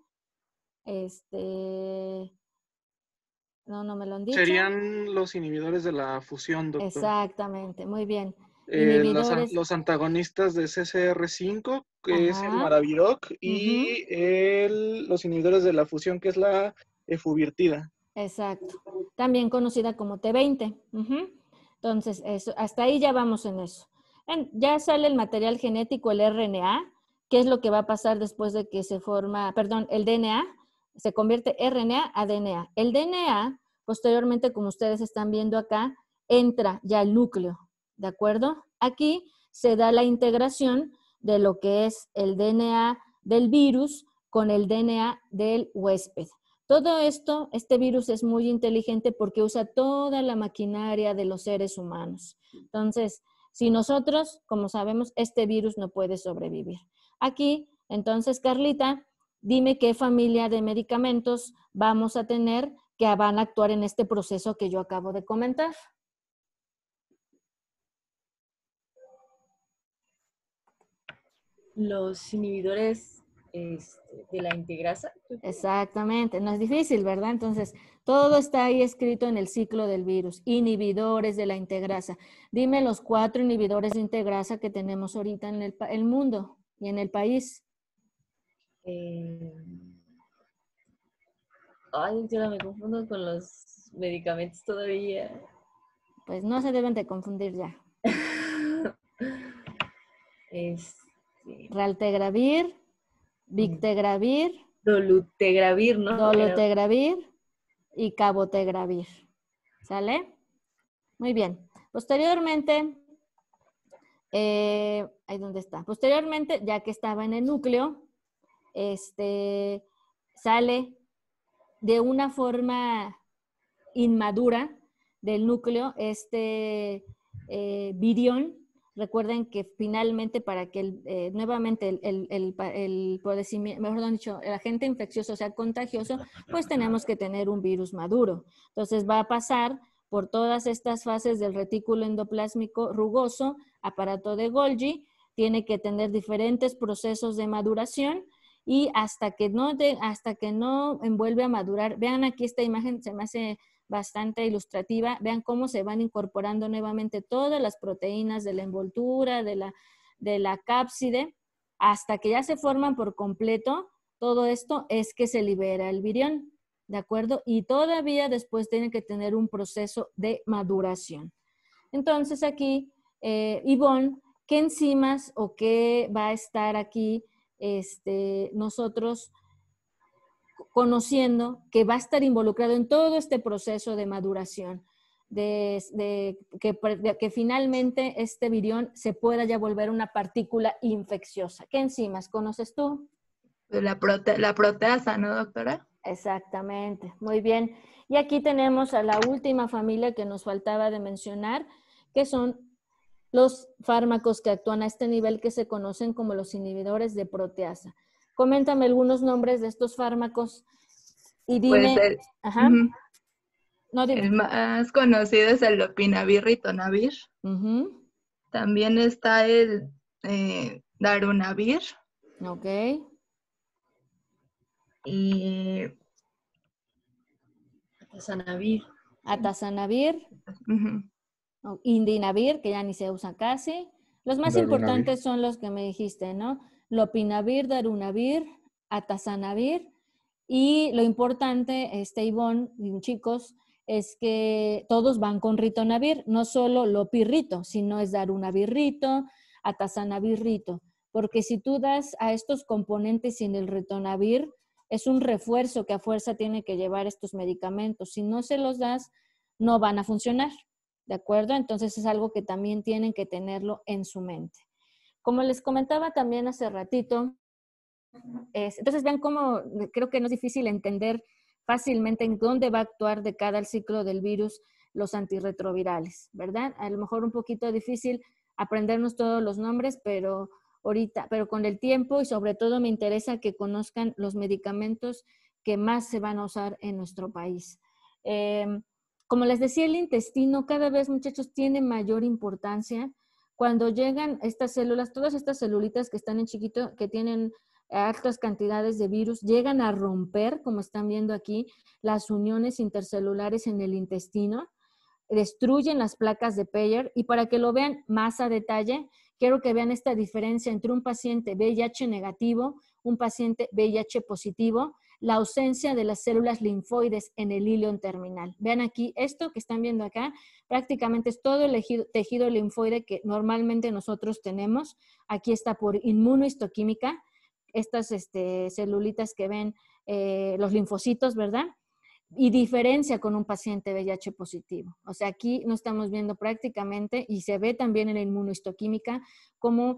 Este no, no me lo han dicho. Serían los inhibidores de la fusión, doctor. Exactamente, muy bien. Eh, los, antagonistas de CCR5, que es el Maraviroc, y los inhibidores de la fusión, que es la efuvirtida. Exacto. También conocida como T20. Entonces, eso, hasta ahí ya vamos en eso. ya sale el material genético, el RNA, que es lo que va a pasar después de que se forma, perdón, el DNA, se convierte RNA a DNA. El DNA, posteriormente, como ustedes están viendo acá, entra ya al núcleo, ¿de acuerdo? Aquí se da la integración de lo que es el DNA del virus con el DNA del huésped. Todo esto, este virus es muy inteligente porque usa toda la maquinaria de los seres humanos. Entonces, si nosotros, como sabemos, este virus no puede sobrevivir. Aquí, entonces, Carlita, dime qué familia de medicamentos vamos a tener que van a actuar en este proceso que yo acabo de comentar. Los inhibidores este, de la integrasa. Exactamente, no es difícil, ¿verdad? Entonces, todo está ahí escrito en el ciclo del virus. Inhibidores de la integrasa. Dime los cuatro inhibidores de integrasa que tenemos ahorita en el, mundo y en el país. Eh, ay, yo me confundo con los medicamentos todavía. Pues no se deben de confundir ya. es este. Raltegravir, Victegravir. Dolutegravir, ¿no? Dolutegravir y cabotegravir. ¿Sale? Muy bien. Posteriormente, eh, ahí dónde está. Posteriormente, ya que estaba en el núcleo, este, sale de una forma inmadura del núcleo este eh, virión Recuerden que finalmente para que eh, nuevamente el, mejor dicho, el agente infeccioso sea contagioso, pues tenemos que tener un virus maduro. Entonces va a pasar por todas estas fases del retículo endoplásmico rugoso, aparato de Golgi, tiene que tener diferentes procesos de maduración y hasta que no, hasta que no envuelve a madurar, vean aquí esta imagen, se me hace bastante ilustrativa. Vean cómo se van incorporando nuevamente todas las proteínas de la envoltura, de la, cápside, hasta que ya se forman por completo. Todo esto es que se libera el virión, ¿de acuerdo? Y todavía después tiene que tener un proceso de maduración. Entonces aquí, eh, Ivonne, ¿qué enzimas o qué va a estar aquí este, nosotros conociendo que va a estar involucrado en todo este proceso de maduración, de, que, finalmente este virión se pueda ya volver una partícula infecciosa. ¿Qué enzimas conoces tú? Pues la proteasa, ¿no, doctora? Exactamente, muy bien. Y aquí tenemos a la última familia que nos faltaba de mencionar, que son los fármacos que actúan a este nivel que se conocen como los inhibidores de proteasa. Coméntame algunos nombres de estos fármacos y dime. el, más conocido es el lopinavir ritonavir. También está el eh, darunavir. Ok. Y Atazanavir. Atazanavir. Indinavir, que ya ni se usa casi. Los más importantes son los que me dijiste, ¿no? lopinavir, darunavir, atazanavir. Y lo importante, este chicos, es que todos van con ritonavir, no solo lo lopirrito, sino es darunavirrito, atazanavirrito. Porque si tú das a estos componentes sin el ritonavir, es un refuerzo que a fuerza tiene que llevar estos medicamentos. Si no se los das, no van a funcionar. ¿De acuerdo? Entonces es algo que también tienen que tenerlo en su mente. Como les comentaba también hace ratito, entonces vean cómo eh, creo que no es difícil entender fácilmente en dónde va a actuar de cada ciclo del virus los antirretrovirales, ¿verdad? A lo mejor un poquito difícil aprendernos todos los nombres, pero ahorita, pero con el tiempo y sobre todo me interesa que conozcan los medicamentos que más se van a usar en nuestro país. Em, como les decía, el intestino cada vez, muchachos, tiene mayor importancia cuando llegan estas células, todas estas celulitas que están en chiquito, que tienen altas cantidades de virus, llegan a romper, como están viendo aquí, las uniones intercelulares en el intestino, destruyen las placas de Peyer y para que lo vean más a detalle, quiero que vean esta diferencia entre un paciente VIH negativo, un paciente VIH positivo la ausencia de las células linfoides en el ilion terminal. Vean aquí esto que están viendo acá, prácticamente es todo el tejido linfoide que normalmente nosotros tenemos. Aquí está por inmunohistoquímica, estas este, celulitas que ven eh, los linfocitos, ¿verdad? y diferencia con un paciente VIH positivo. O sea, aquí no estamos viendo prácticamente, y se ve también en la inmunohistoquímica, como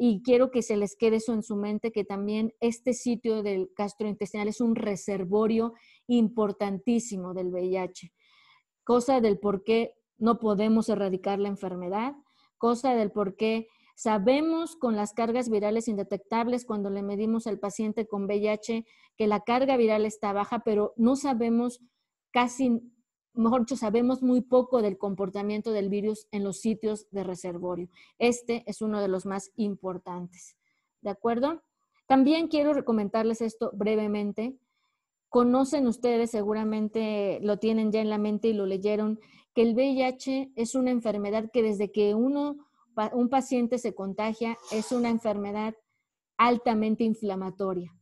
y quiero que se les quede eso en su mente, que también este sitio del gastrointestinal es un reservorio importantísimo del VIH, cosa del por qué no podemos erradicar la enfermedad, cosa del por qué sabemos con las cargas virales indetectables cuando le medimos al paciente con VIH que la carga viral está baja, pero no sabemos casi mejor sabemos muy poco del comportamiento del virus en los sitios de reservorio. Este es uno de los más importantes. ¿De acuerdo? También quiero recomendarles esto brevemente. Conocen ustedes, seguramente lo tienen ya en la mente y lo leyeron, que el VIH es una enfermedad que desde que uno, un paciente se contagia, es una enfermedad altamente inflamatoria,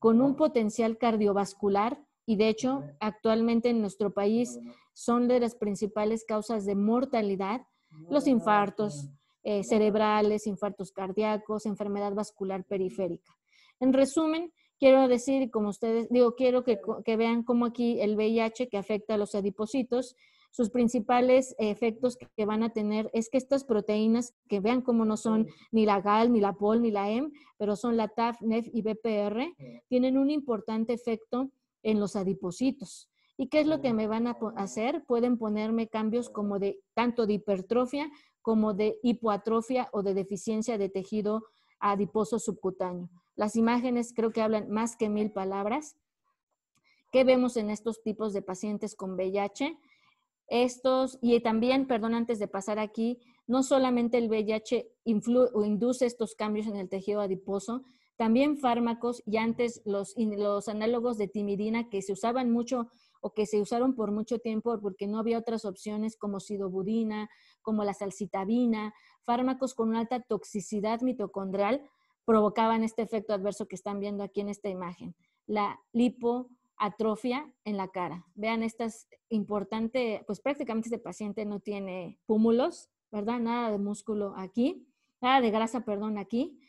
con un potencial cardiovascular y de hecho actualmente en nuestro país son de las principales causas de mortalidad los infartos eh, cerebrales, infartos cardíacos, enfermedad vascular periférica. En resumen, quiero decir, como ustedes, digo, quiero que, vean cómo aquí el VIH que afecta a los adipocitos, sus principales efectos que van a tener es que estas proteínas, que vean cómo no son ni la GAL, ni la POL, ni la e M, pero son la TAF, NEF y BPR, tienen un importante efecto en los adipocitos. ¿Y qué es lo que me van a hacer? Pueden ponerme cambios como de tanto de hipertrofia como de hipoatrofia o de deficiencia de tejido adiposo subcutáneo. Las imágenes creo que hablan más que mil palabras. ¿Qué vemos en estos tipos de pacientes con VIH? Estos, y también, perdón, antes de pasar aquí, no solamente el VIH induce estos cambios en el tejido adiposo, también fármacos y antes los, los análogos de timidina que se usaban mucho o que se usaron por mucho tiempo porque no había otras opciones como sidobudina, como la salcitabina, fármacos con una alta toxicidad mitocondrial provocaban este efecto adverso que están viendo aquí en esta imagen, la lipoatrofia en la cara. Vean, esta es importante, pues prácticamente este paciente no tiene púmulos, ¿verdad? Nada de músculo aquí, nada de grasa, perdón, aquí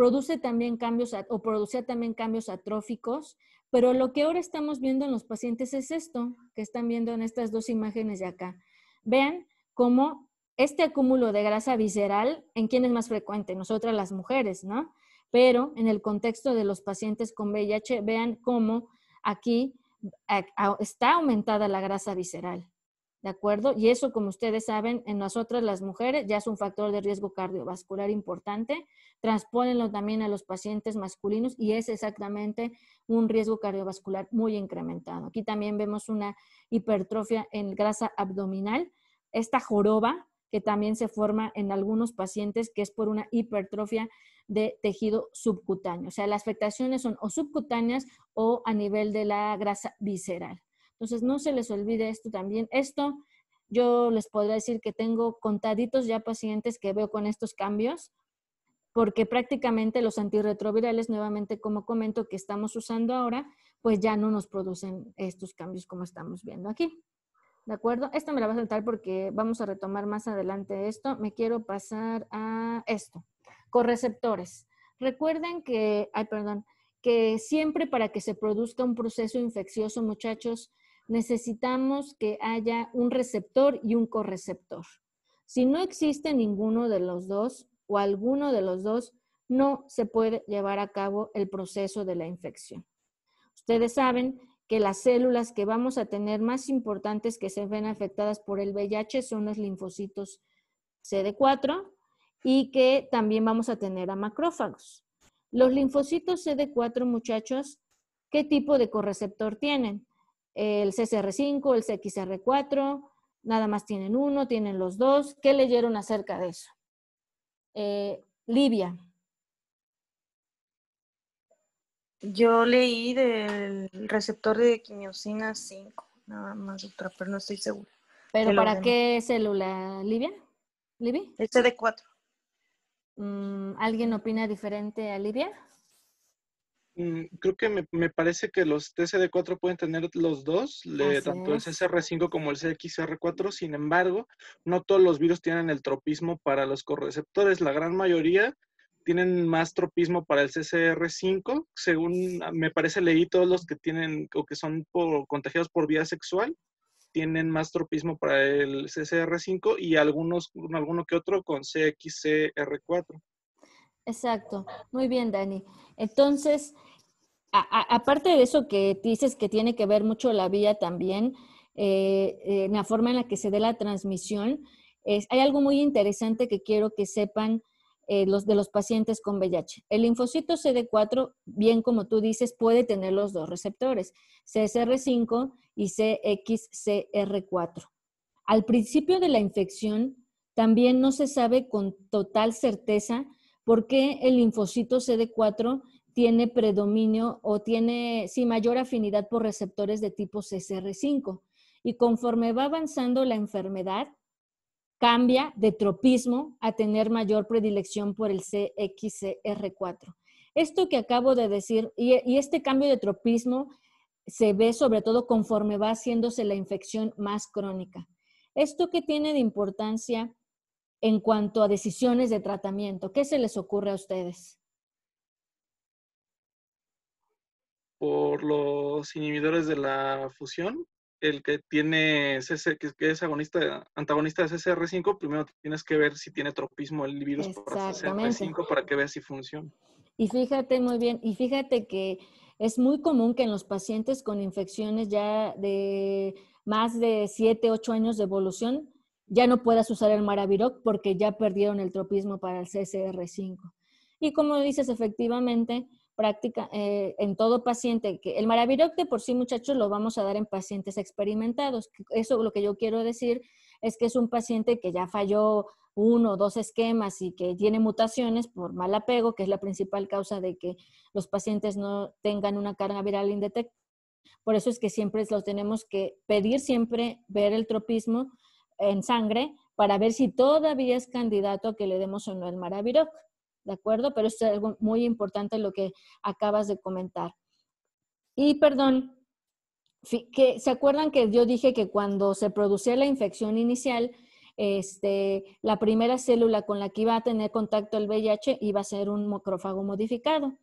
produce también cambios o producía también cambios atróficos, pero lo que ahora estamos viendo en los pacientes es esto que están viendo en estas dos imágenes de acá. Vean cómo este acúmulo de grasa visceral, ¿en quién es más frecuente? Nosotras las mujeres, ¿no? Pero en el contexto de los pacientes con VIH, vean cómo aquí está aumentada la grasa visceral. ¿de acuerdo? Y eso, como ustedes saben, en nosotras las mujeres ya es un factor de riesgo cardiovascular importante. Transponenlo también a los pacientes masculinos y es exactamente un riesgo cardiovascular muy incrementado. Aquí también vemos una hipertrofia en grasa abdominal. Esta joroba que también se forma en algunos pacientes, que es por una hipertrofia de tejido subcutáneo. O sea, las afectaciones son o subcutáneas o a nivel de la grasa visceral. Entonces, no se les olvide esto también. Esto, yo les podría decir que tengo contaditos ya pacientes que veo con estos cambios, porque prácticamente los antirretrovirales, nuevamente como comento, que estamos usando ahora, pues ya no nos producen estos cambios como estamos viendo aquí. ¿De acuerdo? Esto me la va a saltar porque vamos a retomar más adelante esto. Me quiero pasar a esto, correceptores. Recuerden que, ay, perdón, que siempre para que se produzca un proceso infeccioso, muchachos, necesitamos que haya un receptor y un correceptor. Si no existe ninguno de los dos o alguno de los dos, no se puede llevar a cabo el proceso de la infección. Ustedes saben que las células que vamos a tener más importantes que se ven afectadas por el VIH son los linfocitos CD4 y que también vamos a tener a macrófagos. Los linfocitos CD4, muchachos, ¿qué tipo de correceptor tienen? el CCR5, el CXR4, nada más tienen uno, tienen los dos. ¿Qué leyeron acerca de eso? Eh, Libia. Yo leí del receptor de quimiosina 5, nada más otra, pero no estoy segura. ¿Pero para qué célula, Livia? Livia, El CD4. ¿Alguien opina diferente a Livia? Mm, creo que me, parece que los TCD4 pueden tener los dos, tanto el CCR5 como el CXR4. Sin embargo, no todos los virus tienen el tropismo para los correceptores. La gran mayoría tienen más tropismo para el CCR5. Según me parece, leí todos los que tienen o que son contagiados por vía sexual tienen más tropismo para el CCR5 y algunos, alguno que otro con CXCR4. Exacto. Muy bien, Dani. Entonces, aparte de eso que dices que tiene que ver mucho la vía también, eh, eh, la forma en la que se dé la transmisión, hay algo muy interesante que quiero que sepan eh, los de los pacientes con VIH. El linfocito CD4, bien como tú dices, puede tener los dos receptores, CSR5 y CXCR4. Al principio de la infección, también no se sabe con total certeza por qué el linfocito CD4 tiene predominio o tiene, sí, mayor afinidad por receptores de tipo CCR5. Y conforme va avanzando la enfermedad, cambia de tropismo a tener mayor predilección por el CXCR4. Esto que acabo de decir, y, y este cambio de tropismo se ve sobre todo conforme va haciéndose la infección más crónica. ¿Esto que tiene de importancia en cuanto a decisiones de tratamiento? ¿Qué se les ocurre a ustedes? por los inhibidores de la fusión. El que tiene CC, que es agonista, antagonista de CCR5, primero tienes que ver si tiene tropismo el virus por CCR5 para que veas si funciona. Y fíjate muy bien, y fíjate que es muy común que en los pacientes con infecciones ya de más de 7, 8 años de evolución, ya no puedas usar el Maraviroc porque ya perdieron el tropismo para el CCR5. Y como dices, efectivamente, práctica eh, en todo paciente. Que el Maraviroc de por sí, muchachos, lo vamos a dar en pacientes experimentados. Eso lo que yo quiero decir es que es un paciente que ya falló uno o dos esquemas y que tiene mutaciones por mal apego, que es la principal causa de que los pacientes no tengan una carga viral indetectable. Por eso es que siempre los tenemos que pedir, siempre ver el tropismo en sangre para ver si todavía es candidato a que le demos o no el Maraviroc. ¿de acuerdo? Pero es algo muy importante lo que acabas de comentar. Y perdón, que, ¿se acuerdan que yo dije que cuando se producía la infección inicial, este, la primera célula con la que iba a tener contacto el VIH iba a ser un macrófago modificado?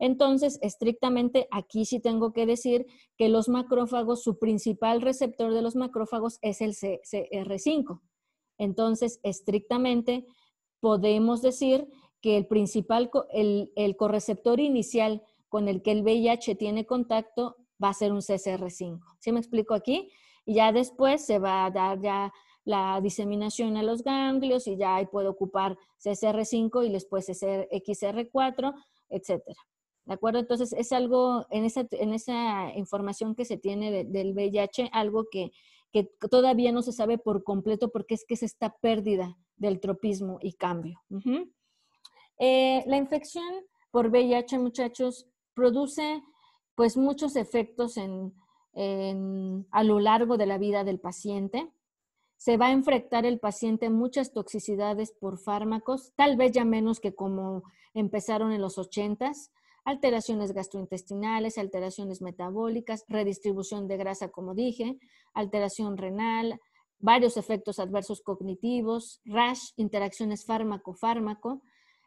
Entonces, estrictamente aquí sí tengo que decir que los macrófagos, su principal receptor de los macrófagos es el CR5. Entonces, estrictamente podemos decir que el principal, el, el correceptor inicial con el que el VIH tiene contacto va a ser un CCR5. ¿Sí me explico aquí? Y ya después se va a dar ya la diseminación a los ganglios y ya ahí puede ocupar CCR5 y después XR4, etcétera. ¿De acuerdo? Entonces es algo, en esa, en esa información que se tiene del VIH, algo que, todavía no se sabe por completo porque es que es esta pérdida del tropismo y cambio. Eh, la infección por VIH, muchachos, produce pues muchos efectos a lo largo de la vida del paciente. Se va a enfrentar el paciente muchas toxicidades por fármacos, tal vez ya menos que como empezaron en los 80s, alteraciones gastrointestinales, alteraciones metabólicas, redistribución de grasa, como dije, alteración renal, varios efectos adversos cognitivos, rash, interacciones fármaco-fármaco,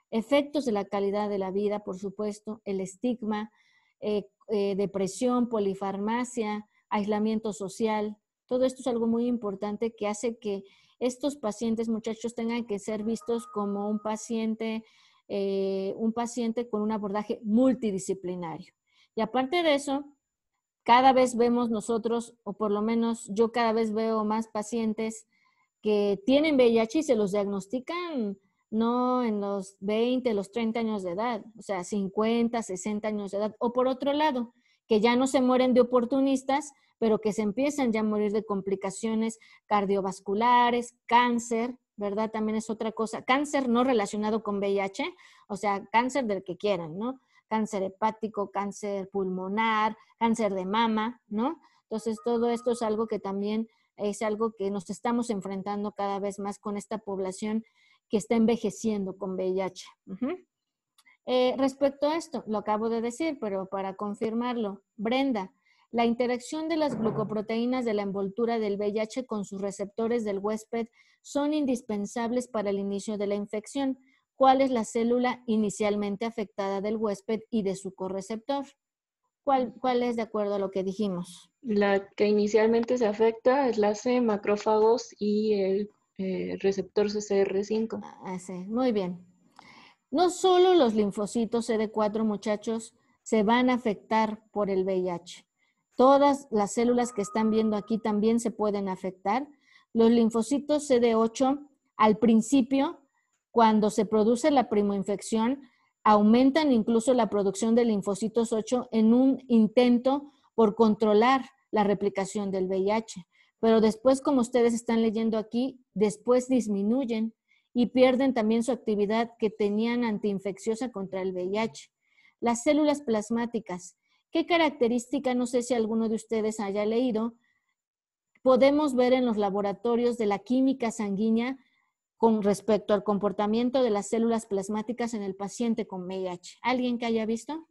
Efectos de la calidad de la vida, por supuesto, el estigma, eh, eh, depresión, polifarmacia, aislamiento social. Todo esto es algo muy importante que hace que estos pacientes, muchachos, tengan que ser vistos como un paciente, eh, un paciente con un abordaje multidisciplinario. Y aparte de eso, cada vez vemos nosotros, o por lo menos yo cada vez veo más pacientes que tienen VIH y se los diagnostican no en los 20, los 30 años de edad, o sea, 50, 60 años de edad. O por otro lado, que ya no se mueren de oportunistas, pero que se empiezan ya a morir de complicaciones cardiovasculares, cáncer, ¿verdad? También es otra cosa. Cáncer no relacionado con VIH, o sea, cáncer del que quieran, ¿no? Cáncer hepático, cáncer pulmonar, cáncer de mama, ¿no? Entonces, todo esto es algo que también es algo que nos estamos enfrentando cada vez más con esta población que está envejeciendo con VIH. Eh, respecto a esto, lo acabo de decir, pero para confirmarlo, Brenda, la interacción de las glucoproteínas de la envoltura del VIH con sus receptores del huésped son indispensables para el inicio de la infección. ¿Cuál es la célula inicialmente afectada del huésped y de su correceptor? ¿Cuál, ¿Cuál, es de acuerdo a lo que dijimos? La que inicialmente se afecta es la C, macrófagos y el eh, receptor CCR5. Ah, sí. Muy bien. No solo los linfocitos CD4, muchachos, se van a afectar por el VIH. Todas las células que están viendo aquí también se pueden afectar. Los linfocitos CD8, al principio, cuando se produce la primoinfección, aumentan incluso la producción de linfocitos 8 en un intento por controlar la replicación del VIH pero después, como ustedes están leyendo aquí, después disminuyen y pierden también su actividad que tenían antiinfecciosa contra el VIH. Las células plasmáticas, ¿qué característica, no sé si alguno de ustedes haya leído, podemos ver en los laboratorios de la química sanguínea con respecto al comportamiento de las células plasmáticas en el paciente con VIH? ¿Alguien que haya visto?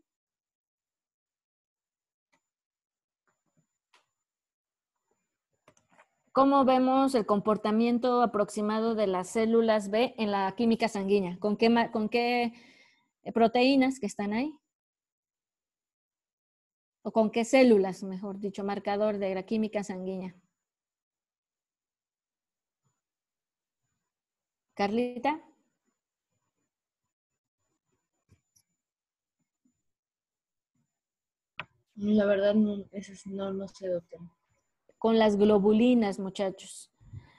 cómo vemos el comportamiento aproximado de las células B en la química sanguínea, con qué, con qué proteínas que están ahí, o con qué células, mejor dicho, marcador de la química sanguínea. Carlita. La verdad, no, no, no sé, doctora con las globulinas, muchachos.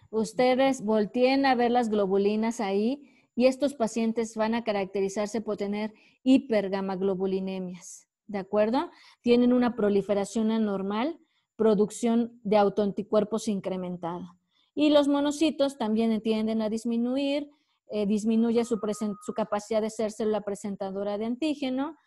Ustedes volteen a ver las globulinas ahí y estos pacientes van a caracterizarse por tener hipergamaglobulinemias. ¿de acuerdo? Tienen una proliferación anormal, producción de autoanticuerpos incrementada. Y los monocitos también tienden a disminuir, eh, disminuye su, su capacidad de ser célula presentadora de antígeno,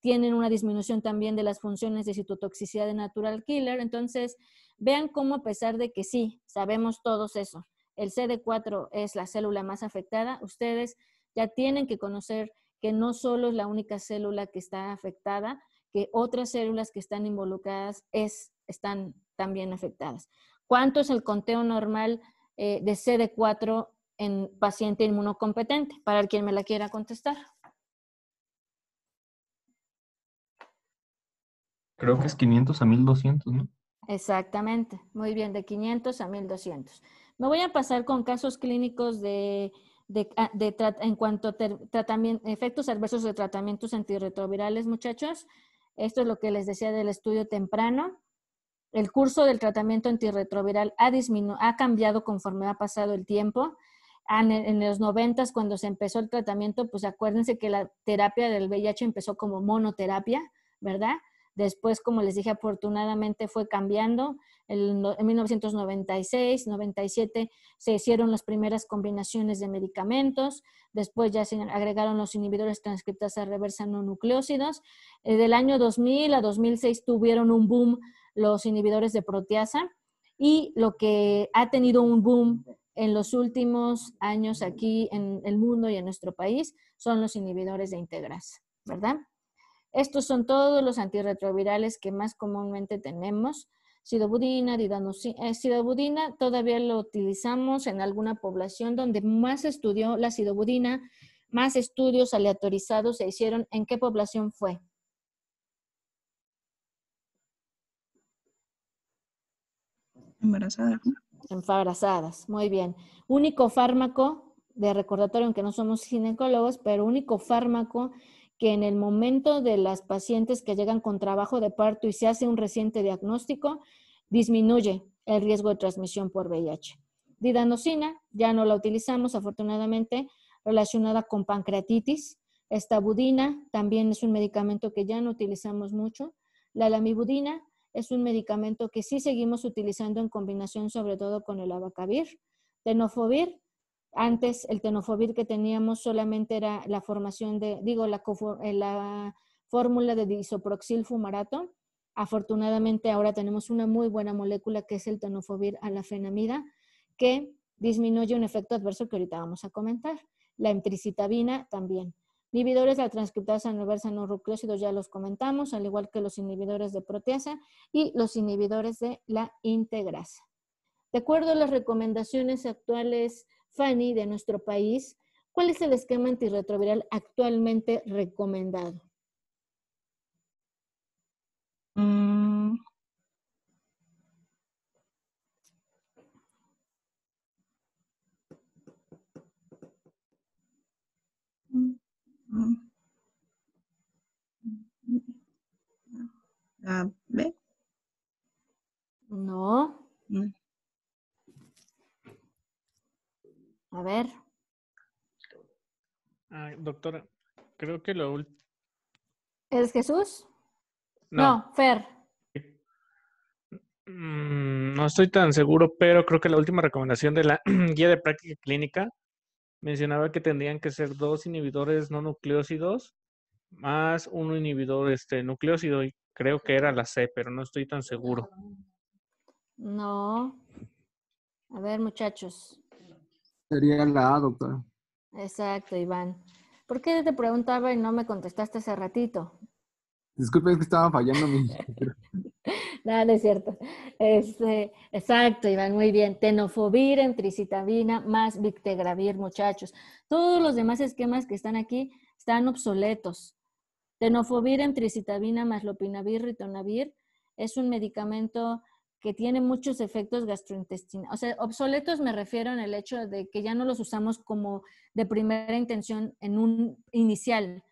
tienen una disminución también de las funciones de citotoxicidad de natural killer. Entonces, Vean cómo a pesar de que sí, sabemos todos eso, el CD4 es la célula más afectada, ustedes ya tienen que conocer que no solo es la única célula que está afectada, que otras células que están involucradas es, están también afectadas. ¿Cuánto es el conteo normal eh, de CD4 en paciente inmunocompetente? Para el quien me la quiera contestar. Creo que es 500 a 1200, ¿no? Exactamente, muy bien, de 500 a 1200. Me voy a pasar con casos clínicos de, ah, en cuanto a tratamiento, efectos adversos de tratamientos antirretrovirales, muchachos. Esto es lo que les decía del estudio temprano. El curso del tratamiento antirretroviral ha, disminu ha cambiado conforme ha pasado el tiempo. Ah, en, en los 90, cuando se empezó el tratamiento, pues acuérdense que la terapia del VIH empezó como monoterapia, ¿verdad? Después, como les dije, afortunadamente fue cambiando. en 1996, 97 se hicieron las primeras combinaciones de medicamentos. Después ya se agregaron los inhibidores transcriptasa reversa no nucleócidos. Eh, del año 2000 a 2006 tuvieron un boom los inhibidores de proteasa. Y lo que ha tenido un boom en los últimos años aquí en el mundo y en nuestro país son los inhibidores de integrasa, ¿verdad? Estos son todos los antirretrovirales que más comúnmente tenemos. Sidobudina, didanosina, eh, sidobudina todavía lo utilizamos en alguna población donde más estudió la sidobudina, más estudios aleatorizados se hicieron. ¿En qué población fue? Embarazadas. Embarazadas, muy bien. Único fármaco de recordatorio, aunque no somos ginecólogos, pero único fármaco que en el momento de las pacientes que llegan con trabajo de parto y se hace un reciente diagnóstico, disminuye el riesgo de transmisión por VIH. Didanosina ya no la utilizamos, afortunadamente, relacionada con pancreatitis. Estabudina también es un medicamento que ya no utilizamos mucho. La lamibudina es un medicamento que sí seguimos utilizando en combinación sobre todo con el abacavir. Tenofovir antes el tenofovir que teníamos solamente era la formación de, digo, eh, la, fórmula de disoproxil fumarato. Afortunadamente ahora tenemos una muy buena molécula que es el tenofovir a que disminuye un efecto adverso que ahorita vamos a comentar. La emtricitabina también. Inhibidores de la transcriptasa reversa no ya los comentamos, al igual que los inhibidores de proteasa y los inhibidores de la integrasa. De acuerdo a las recomendaciones actuales Fanny, de nuestro país, ¿cuál es el esquema antirretroviral actualmente recomendado? Mm. Mm, mm, ah, no. A ver. doctora, creo que lo último. ¿Es Jesús? No, Fer. Mm, no estoy tan seguro, pero creo que la última recomendación de la guía de práctica clínica mencionaba que tendrían que ser dos inhibidores no nucleócidos más un inhibidor este nucleócido y creo que era la C, pero no estoy tan seguro. No. A ver, muchachos. Sería la A, doctora. Exacto, Iván. ¿Por qué te preguntaba y no me contestaste hace ratito? Disculpe, es que estaba fallando mi... no, no es cierto. Este, exacto, Iván, muy bien. Tenofovir, entricitabina, más victegravir, muchachos. Todos los demás esquemas que están aquí están obsoletos. Tenofovir, entricitabina, más lopinavir, ritonavir, es un medicamento que tiene muchos efectos gastrointestinales. O sea, obsoletos me refiero en el hecho de que ya no los usamos como de primera intención en un inicial.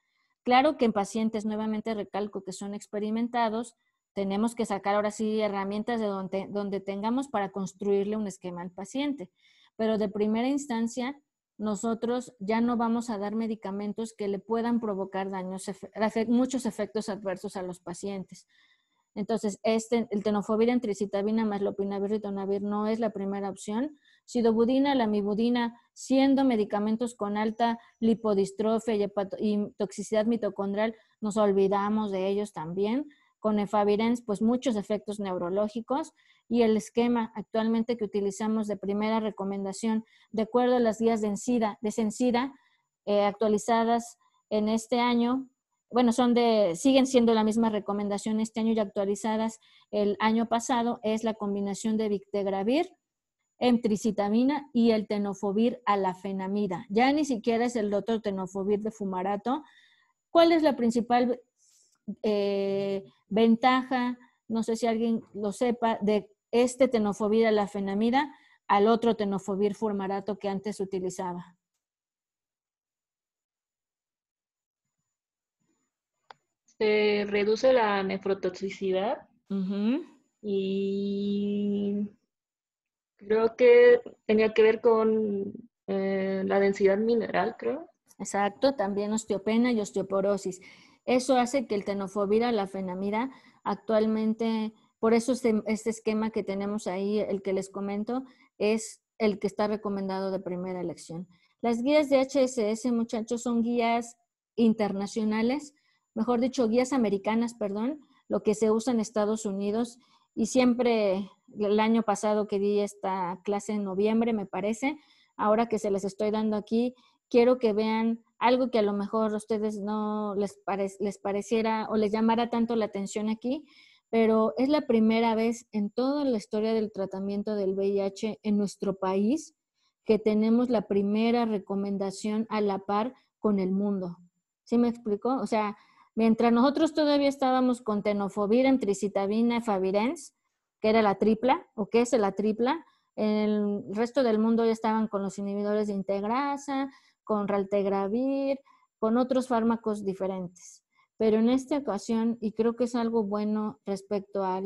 Claro que en pacientes, nuevamente recalco, que son experimentados, tenemos que sacar ahora sí herramientas de donde, donde tengamos para construirle un esquema al paciente. Pero de primera instancia, nosotros ya no vamos a dar medicamentos que le puedan provocar daños, muchos efectos adversos a los pacientes. Entonces, este, el tenofovir, tricitabina más lopinavir, ritonavir no es la primera opción. Sidobudina, Mibudina, siendo medicamentos con alta lipodistrofia y, toxicidad mitocondrial, nos olvidamos de ellos también. Con efavirenz, pues muchos efectos neurológicos y el esquema actualmente que utilizamos de primera recomendación, de acuerdo a las guías de encida eh, actualizadas en este año, bueno, son de, siguen siendo la misma recomendación este año y actualizadas el año pasado, es la combinación de Victegravir, emtricitamina y el tenofovir a Ya ni siquiera es el otro tenofovir de fumarato. ¿Cuál es la principal eh, ventaja, no sé si alguien lo sepa, de este tenofovir a la al otro tenofovir fumarato que antes utilizaba? Se reduce la nefrotoxicidad y creo que tenía que ver con eh, la densidad mineral, creo. Exacto, también osteopena y osteoporosis. Eso hace que el tenofovira, la fenamida, actualmente, por eso este, este esquema que tenemos ahí, el que les comento, es el que está recomendado de primera elección. Las guías de HSS, muchachos, son guías internacionales mejor dicho, guías americanas, perdón, lo que se usa en Estados Unidos. Y siempre el año pasado que di esta clase en noviembre, me parece, ahora que se les estoy dando aquí, quiero que vean algo que a lo mejor a ustedes no les, les pareciera o les llamara tanto la atención aquí, pero es la primera vez en toda la historia del tratamiento del VIH en nuestro país que tenemos la primera recomendación a la par con el mundo. ¿Sí me explicó? O sea, Mientras nosotros todavía estábamos con tenofovir, y favirens, que era la tripla, o que es la tripla, el resto del mundo ya estaban con los inhibidores de integrasa, con raltegravir, con otros fármacos diferentes. Pero en esta ocasión, y creo que es algo bueno respecto a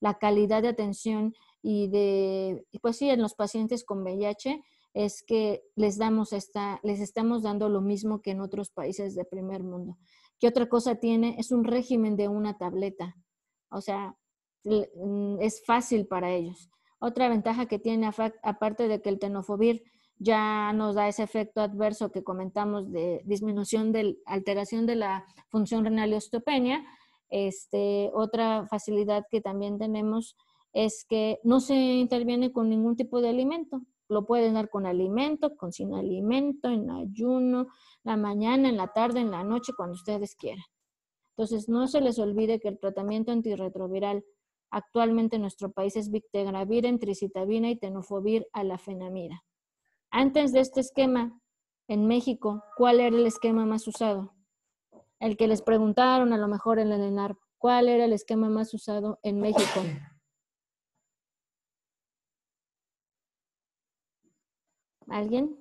la calidad de atención y de, pues sí, en los pacientes con VIH, es que les, damos esta, les estamos dando lo mismo que en otros países de primer mundo. ¿Qué otra cosa tiene? Es un régimen de una tableta. O sea, mm, es fácil para ellos. Otra ventaja que tiene, aparte de que el tenofovir ya nos da ese efecto adverso que comentamos de disminución de alteración de la función renal y osteopenia, este, otra facilidad que también tenemos es que no se interviene con ningún tipo de alimento lo pueden dar con alimento, con sin alimento, en ayuno, la mañana, en la tarde, en la noche, cuando ustedes quieran. Entonces, no se les olvide que el tratamiento antirretroviral actualmente en nuestro país es Victegravir, Entricitabina y Tenofovir a la fenamida. Antes de este esquema, en México, ¿cuál era el esquema más usado? El que les preguntaron a lo mejor en el ENAR, ¿cuál era el esquema más usado en México? ¿Alguien?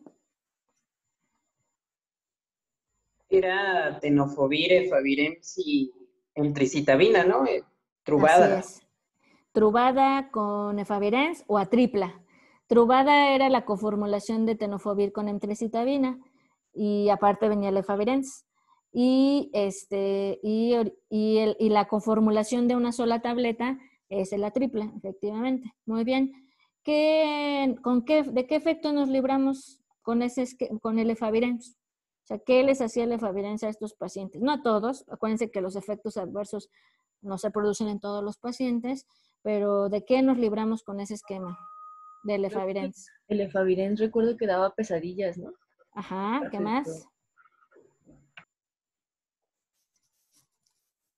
Era Tenofobir, efavirens y entricitabina, ¿no? Eh, trubada. Así Trubada con efavirenz o a tripla. Trubada era la conformulación de tenofovir con entricitabina. y aparte venía el efavirenz. Y, este, y, el, y la conformulación de una sola tableta es la tripla, efectivamente. Muy bien. ¿de qué efecto nos libramos con, ese, con el efavirenz? O sea, ¿qué les hacía el efavirenz a estos pacientes? No a todos, acuérdense que los efectos adversos no se producen en todos los pacientes, pero ¿de qué nos libramos con ese esquema del efavirenz? El efavirenz recuerdo que daba pesadillas, ¿no? Ajá, ¿qué más?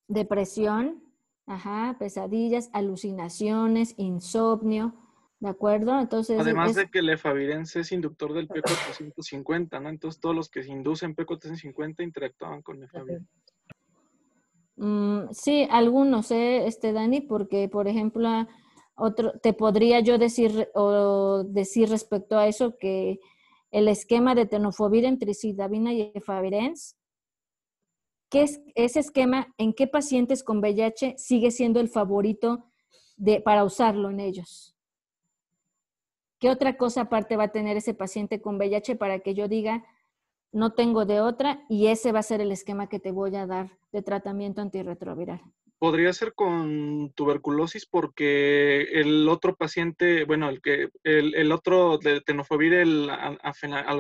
Depresión, ajá, pesadillas, alucinaciones, insomnio, ¿De acuerdo? Entonces. Además de que el efavirense es inductor del P450, ¿no? Entonces todos los que se inducen P450 interactuaban con efavirense. Mm, sí, algunos, ¿eh, este Dani? Porque, por ejemplo, ah, otro, te podría yo decir o decir respecto a eso que el esquema de tenofovir entre sidabina y efavirenz, ¿qué es, ese esquema en qué pacientes con VIH sigue siendo el favorito de, para usarlo en ellos? ¿Qué otra cosa aparte va a tener ese paciente con VIH para que yo diga, no tengo de otra y ese va a ser el esquema que te voy a dar de tratamiento antirretroviral? Podría ser con tuberculosis porque el otro paciente, bueno, el que el, otro de tenofovir, el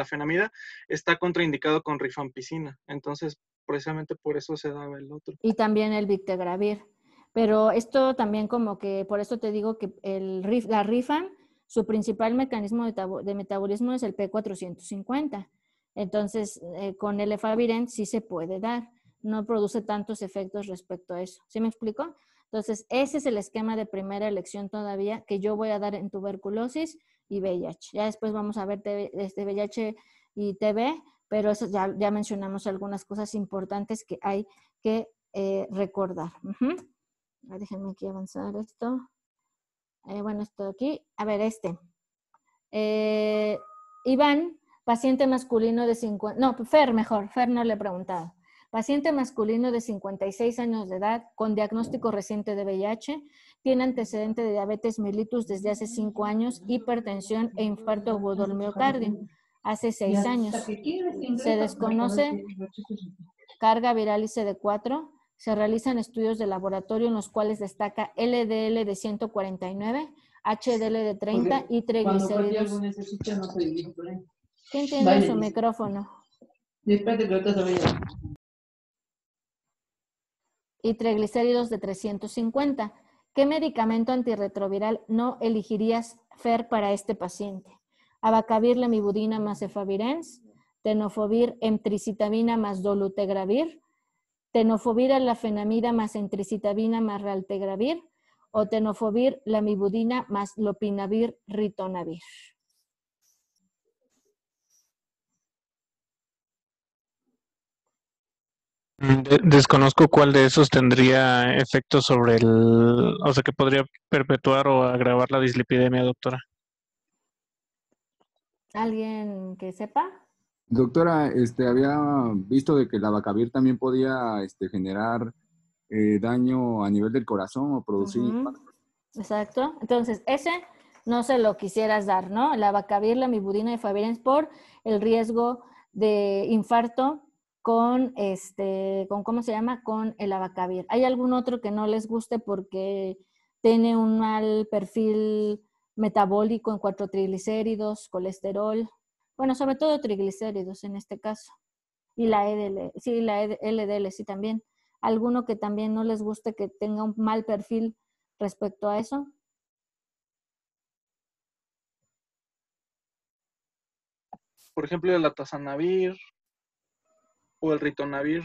fenamida está contraindicado con rifampicina. Entonces, precisamente por eso se daba el otro. Y también el victegravir. Pero esto también como que, por eso te digo que el, la rifan su principal mecanismo de, metabolismo es el P450. Entonces, eh, con el efaviren sí se puede dar. No produce tantos efectos respecto a eso. ¿Sí me explico? Entonces, ese es el esquema de primera elección todavía que yo voy a dar en tuberculosis y VIH. Ya después vamos a ver este VIH y TB, pero eso ya, mencionamos algunas cosas importantes que hay que eh, recordar. Déjenme aquí avanzar esto. Eh, bueno, esto aquí, a ver, este. Eh, Iván, paciente masculino de 50, no, Fer mejor, Fer no le he preguntado. Paciente masculino de 56 años de edad, con diagnóstico reciente de VIH, tiene antecedente de diabetes mellitus desde hace 5 años, hipertensión e infarto agudo del hace 6 años. Se desconoce carga viral de 4 se realizan estudios de laboratorio en los cuales destaca LDL de 149, HDL de 30 y triglicéridos. su micrófono? y triglicéridos de 350. ¿Qué medicamento antirretroviral no elegirías FER para este paciente? Abacavir, lamibudina más efavirenz, tenofovir, emtricitabina más dolutegravir, tenofovir, la fenamida más entricitabina más realtegravir? o tenofovir, la mibudina más lopinavir, ritonavir. Mm, desconozco cuál de esos tendría efecto sobre el, o sea, que podría perpetuar o agravar la dislipidemia, doctora. ¿Alguien que sepa? Doctora, este, había visto de que la abacavir también podía este, generar eh, daño a nivel del corazón o producir Exacto. Entonces, ese no se lo quisieras dar, ¿no? La abacavir, la mibudina y es por el riesgo de infarto con este, con cómo se llama, con el abacavir. Hay algún otro que no les guste porque tiene un mal perfil metabólico en cuatro triglicéridos, colesterol, bueno, sobre todo triglicéridos en este caso, y la EDL, sí, la LDL, e sí también. ¿Alguno que también no les guste que tenga un mal perfil respecto a eso? Por ejemplo, el atazanavir o el ritonavir.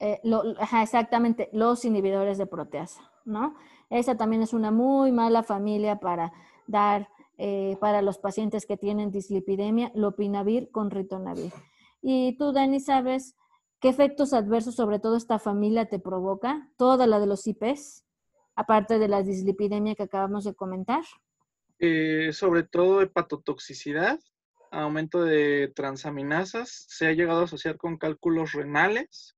Eh, exactamente, los inhibidores de proteasa, ¿no? Esa también es una muy mala familia para dar eh, para los pacientes que tienen dislipidemia, lopinavir con ritonavir. Y tú, Dani, ¿sabes qué efectos adversos, sobre todo esta familia, te provoca? Toda la de los IPs, aparte de la dislipidemia que acabamos de comentar. Eh, sobre todo hepatotoxicidad, aumento de transaminasas, se ha llegado a asociar con cálculos renales,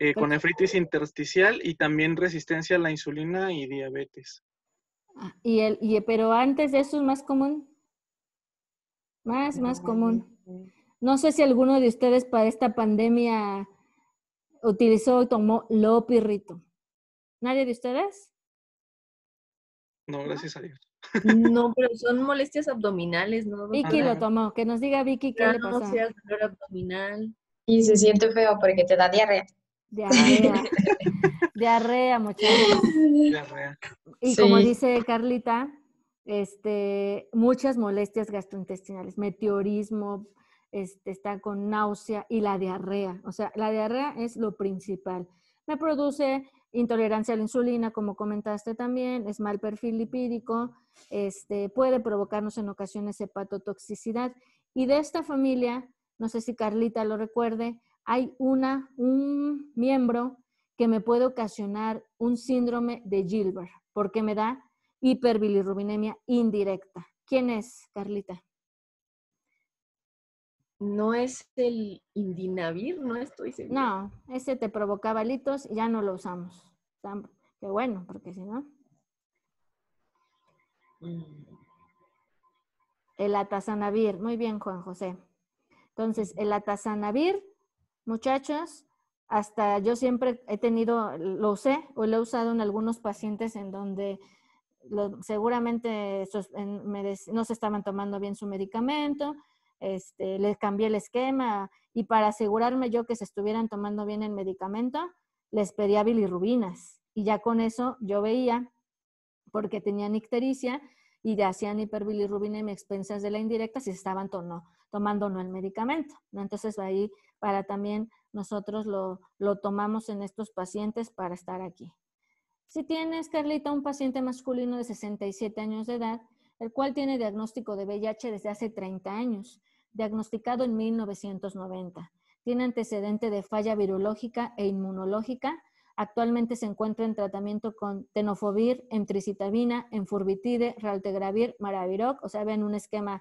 eh, con nefritis intersticial y también resistencia a la insulina y diabetes. Ah, y el, y, pero antes de eso es más común. Más, más común. No sé si alguno de ustedes para esta pandemia utilizó o tomó lo pirrito. ¿Nadie de ustedes? No, gracias a Dios. No, pero son molestias abdominales, ¿no? Vicky lo tomó. Que nos diga Vicky qué le pasó. dolor abdominal. Y se siente feo porque te da diarrea. Diarrea. Diarrea, muchachos. Diarrea. Y como dice Carlita, este, muchas molestias gastrointestinales, meteorismo, este, está con náusea y la diarrea. O sea, la diarrea es lo principal. Me produce intolerancia a la insulina, como comentaste también, es mal perfil lipídico, este, puede provocarnos en ocasiones hepatotoxicidad. Y de esta familia, no sé si Carlita lo recuerde, hay una, un miembro que me puede ocasionar un síndrome de Gilbert, porque me da hiperbilirrubinemia indirecta. ¿Quién es, Carlita? No es el indinavir, no estoy segura. No, ese te provocaba litos y ya no lo usamos. Qué bueno, porque si no. Mm. El atazanavir, muy bien, Juan José. Entonces, el atazanavir, muchachos, hasta yo siempre he tenido, lo usé o lo he usado en algunos pacientes en donde seguramente no se estaban tomando bien su medicamento, este, les cambié el esquema y para asegurarme yo que se estuvieran tomando bien el medicamento, les pedía bilirrubinas y ya con eso yo veía porque tenían ictericia y ya hacían y en expensas de la indirecta si estaban tomando o no el medicamento. Entonces ahí para también nosotros lo, tomamos en estos pacientes para estar aquí. Si tienes, Carlita, un paciente masculino de 67 años de edad, el cual tiene diagnóstico de VIH desde hace 30 años, diagnosticado en 1990. Tiene antecedente de falla virológica e inmunológica. Actualmente se encuentra en tratamiento con tenofovir, emtricitabina, enfurbitide, raltegravir, maraviroc. O sea, ven un esquema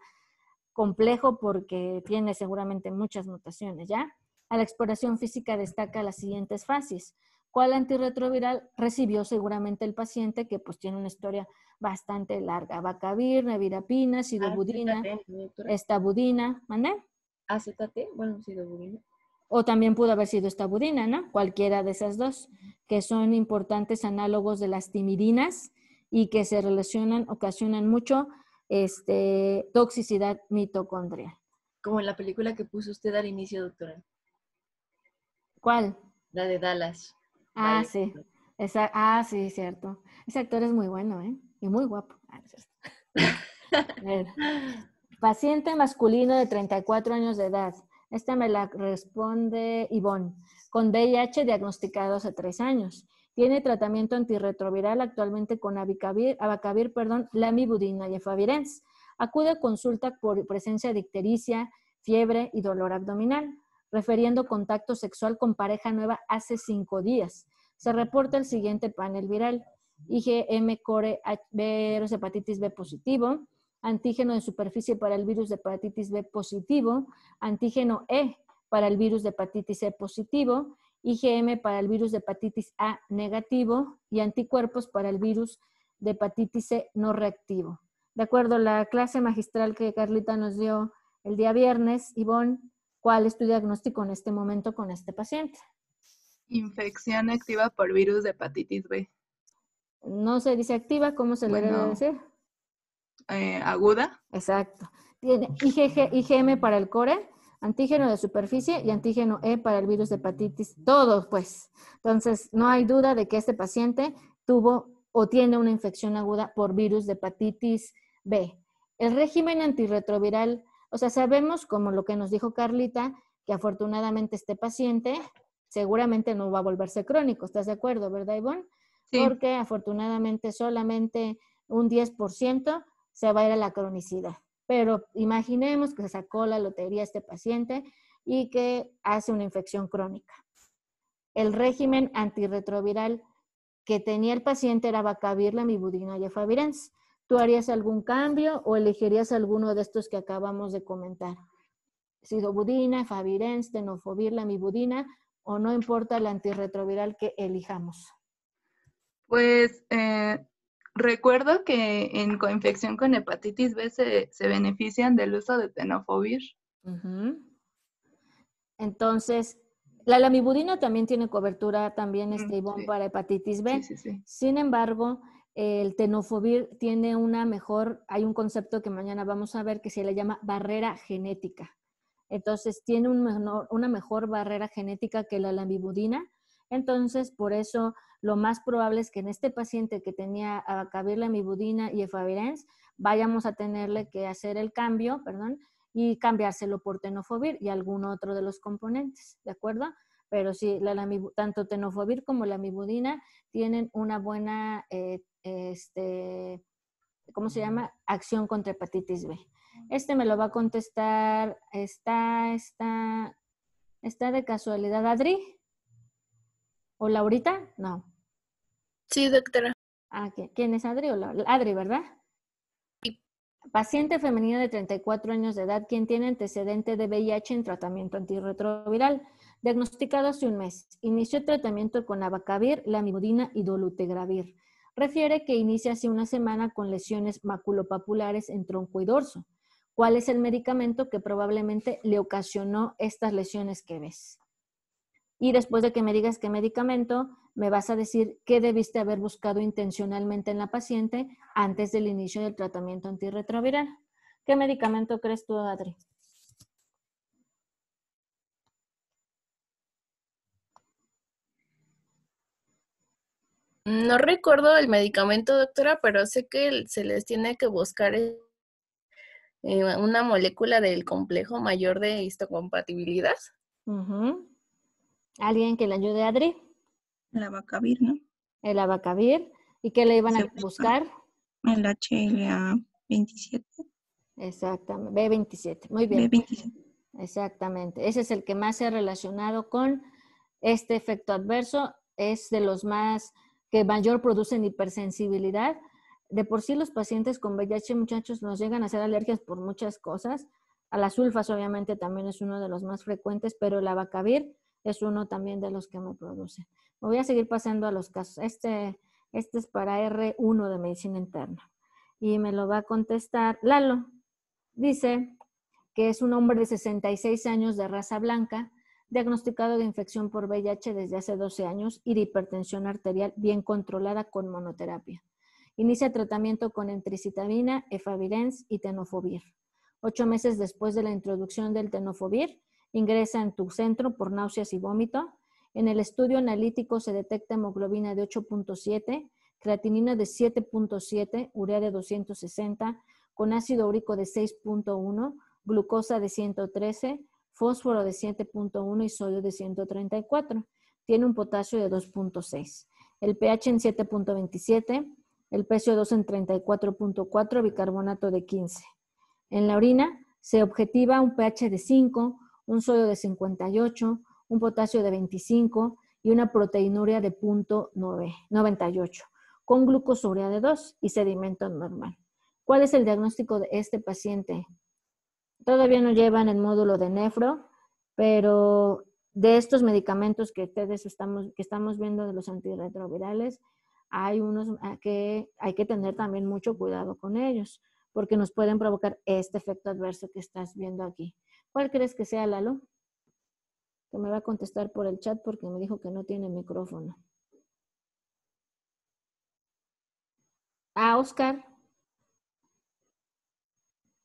complejo porque tiene seguramente muchas mutaciones, ¿ya? A la exploración física destaca las siguientes fases. ¿Cuál antirretroviral recibió seguramente el paciente que pues tiene una historia bastante larga? Bacavir, nevirapina, sidobudina, estabudina, ¿mandé? Acetate, bueno, sidobudina. O también pudo haber sido estabudina, ¿no? Cualquiera de esas dos, que son importantes análogos de las timidinas y que se relacionan, ocasionan mucho este, toxicidad mitocondrial. Como en la película que puso usted al inicio, doctora. ¿Cuál? La de Dallas. Ah, sí. ah, sí, cierto. Ese actor es muy bueno, ¿eh? Y muy guapo. Ah, Paciente masculino de 34 años de edad. Esta me la responde Ivonne. Con VIH diagnosticado hace tres años. Tiene tratamiento antirretroviral actualmente con abacavir, abacavir perdón, lamibudina y efavirenz. Acude a consulta por presencia de ictericia, fiebre y dolor abdominal refiriendo contacto sexual con pareja nueva hace cinco días. Se reporta el siguiente panel viral. IgM core virus hepatitis B positivo, antígeno de superficie para el virus de hepatitis B positivo, antígeno E para el virus de hepatitis C positivo, IgM para el virus de hepatitis A negativo y anticuerpos para el virus de hepatitis C no reactivo. De acuerdo a la clase magistral que Carlita nos dio el día viernes, Ivonne, ¿Cuál es tu diagnóstico en este momento con este paciente? Infección activa por virus de hepatitis B. No se dice activa, ¿cómo se le debe decir? Eh, aguda. Exacto. Tiene IgG, IgM para el core, antígeno de superficie y antígeno E para el virus de hepatitis, todo pues. Entonces, no hay duda de que este paciente tuvo o tiene una infección aguda por virus de hepatitis B. El régimen antirretroviral o sea, sabemos, como lo que nos dijo Carlita, que afortunadamente este paciente seguramente no va a volverse crónico, ¿estás de acuerdo, verdad, Ivonne? Sí. Porque afortunadamente solamente un 10% se va a ir a la cronicidad. Pero imaginemos que se sacó la lotería este paciente y que hace una infección crónica. El régimen antirretroviral que tenía el paciente era Bacavir, la y Favirens. ¿Tú harías algún cambio o elegirías alguno de estos que acabamos de comentar? Sidobudina, favirenz, Tenofovir, Lamibudina o no importa el antirretroviral que elijamos. Pues eh, recuerdo que en coinfección con hepatitis B se, benefician del uso de tenofovir. Entonces, la lamibudina también tiene cobertura, también mm, este, sí. para hepatitis B. Sin embargo, el tenofovir tiene una mejor, hay un concepto que mañana vamos a ver que se le llama barrera genética. Entonces tiene una mejor barrera genética que la lambibudina. Entonces, por eso lo más probable es que en este paciente que tenía la lambibudina y efavirenz, vayamos a tenerle que hacer el cambio, perdón, y cambiárselo por tenofovir y algún otro de los componentes, ¿de acuerdo? Pero sí, la, tanto tenofovir como la mibudina tienen una buena eh, este, ¿cómo se llama? Acción contra hepatitis B. Este me lo va a contestar, está, está, está de casualidad Adri o Laurita, no. Sí, doctora. Ah, ¿quién es Adri Adri, ¿verdad? Paciente femenina de 34 años de edad, quien tiene antecedente de VIH en tratamiento antirretroviral, diagnosticado hace un mes. Inició tratamiento con abacavir, lamivudina y dolutegravir refiere que inicia hace una semana con lesiones maculopapulares en tronco y dorso. ¿Cuál es el medicamento que probablemente le ocasionó estas lesiones que ves? Y después de que me digas qué medicamento, me vas a decir qué debiste haber buscado intencionalmente en la paciente antes del inicio del tratamiento antirretroviral. ¿Qué medicamento crees tú, Adri? No recuerdo el medicamento, doctora, pero sé que se les tiene que buscar eh, eh, una molécula del complejo mayor de histocompatibilidad. ¿Alguien que le ayude a Adri? El abacavir, ¿no? El abacavir. ¿Y qué le iban a buscar? El HLA27. Exactamente, B27. Muy bien. B27. Exactamente. Ese es el que más se ha relacionado con este efecto adverso. Es de los más que mayor producen hipersensibilidad. De por sí los pacientes con VIH, muchachos, nos llegan a hacer alergias por muchas cosas. A las sulfas obviamente también es uno de los más frecuentes, pero el abacavir es uno también de los que me producen. Me voy a seguir pasando a los casos. Este, este es para R1 de medicina interna. Y me lo va a contestar Lalo. Dice que es un hombre de 66 años de raza blanca, diagnosticado de infección por VIH desde hace 12 años y de hipertensión arterial bien controlada con monoterapia. Inicia tratamiento con entricitabina, efavirenz y tenofovir. Ocho meses después de la introducción del tenofovir, ingresa en tu centro por náuseas y vómito. En el estudio analítico se detecta hemoglobina de 8.7, creatinina de 7.7, urea de 260, con ácido úrico de 6.1, glucosa de 113, fósforo de 7.1 y sodio de 134. Tiene un potasio de 2.6. El pH en 7.27, el PCO2 en 34.4, bicarbonato de 15. En la orina se objetiva un pH de 5, un sodio de 58, un potasio de 25 y una proteinuria de 0.98 con glucosuria de 2 y sedimento normal. ¿Cuál es el diagnóstico de este paciente? Todavía no llevan el módulo de nefro, pero de estos medicamentos que ustedes estamos, que estamos viendo de los antirretrovirales, hay unos ah, que hay que tener también mucho cuidado con ellos, porque nos pueden provocar este efecto adverso que estás viendo aquí. ¿Cuál crees que sea, Lalo? Que me va a contestar por el chat porque me dijo que no tiene micrófono. Ah, Oscar,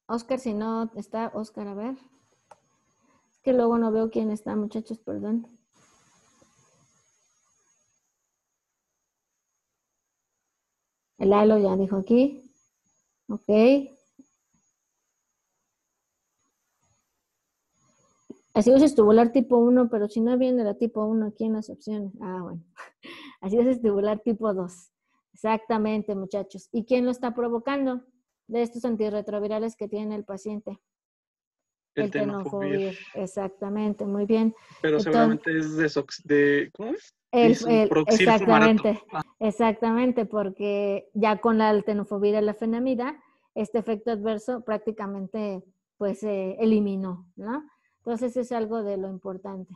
Oscar, si no está, Oscar, a ver. Es que luego no veo quién está, muchachos, perdón. El Lalo ya dijo aquí. Ok. Así es estibular tipo 1, pero si no viene la tipo 1 aquí en las opciones. Ah, bueno. Así es estibular tipo 2. Exactamente, muchachos. ¿Y quién lo está provocando? de estos antirretrovirales que tiene el paciente. El, tenofovir. Exactamente, muy bien. Pero seguramente es de, ¿cómo es? exactamente, ah. exactamente, porque ya con la tenofovir y la fenamida, este efecto adverso prácticamente pues se eliminó, ¿no? Entonces es algo de lo importante.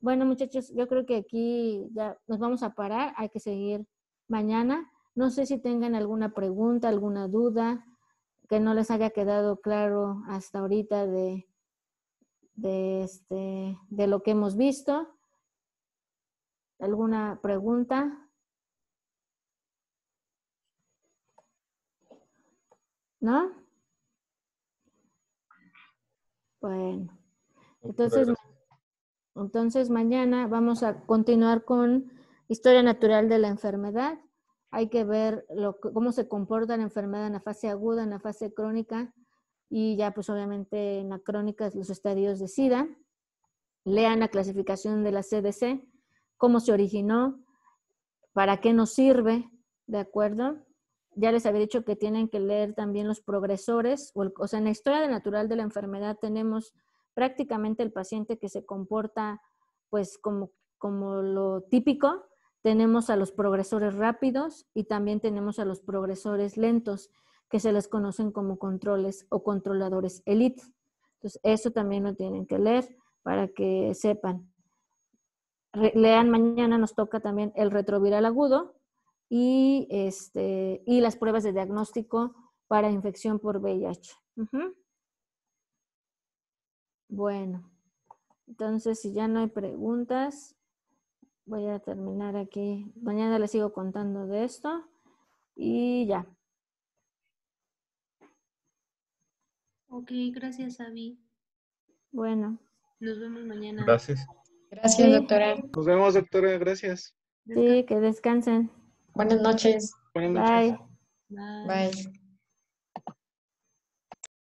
Bueno, muchachos, yo creo que aquí ya nos vamos a parar, hay que seguir mañana. No sé si tengan alguna pregunta, alguna duda, que no les haya quedado claro hasta ahorita de, de, este, de lo que hemos visto. ¿Alguna pregunta? ¿No? Bueno, entonces, entonces mañana vamos a continuar con historia natural de la enfermedad hay que ver cómo se comporta la enfermedad en la fase aguda, en la fase crónica y ya pues obviamente en la crónica los estadios de SIDA. Lean la clasificación de la CDC, cómo se originó, para qué nos sirve, ¿de acuerdo? Ya les había dicho que tienen que leer también los progresores, o, sea, en la historia natural de la enfermedad tenemos prácticamente el paciente que se comporta pues como, como lo típico, tenemos a los progresores rápidos y también tenemos a los progresores lentos, que se les conocen como controles o controladores elite. Entonces, eso también lo tienen que leer para que sepan. Lean mañana, nos toca también el retroviral agudo y, este, y las pruebas de diagnóstico para infección por VIH. Bueno, entonces si ya no hay preguntas, voy a terminar aquí. Mañana les sigo contando de esto y ya. Ok, gracias, Avi. Bueno. Nos vemos mañana. Gracias. Gracias, doctora. Nos vemos, doctora. Gracias. Sí, que descansen. Buenas noches. Buenas noches. Bye. Bye.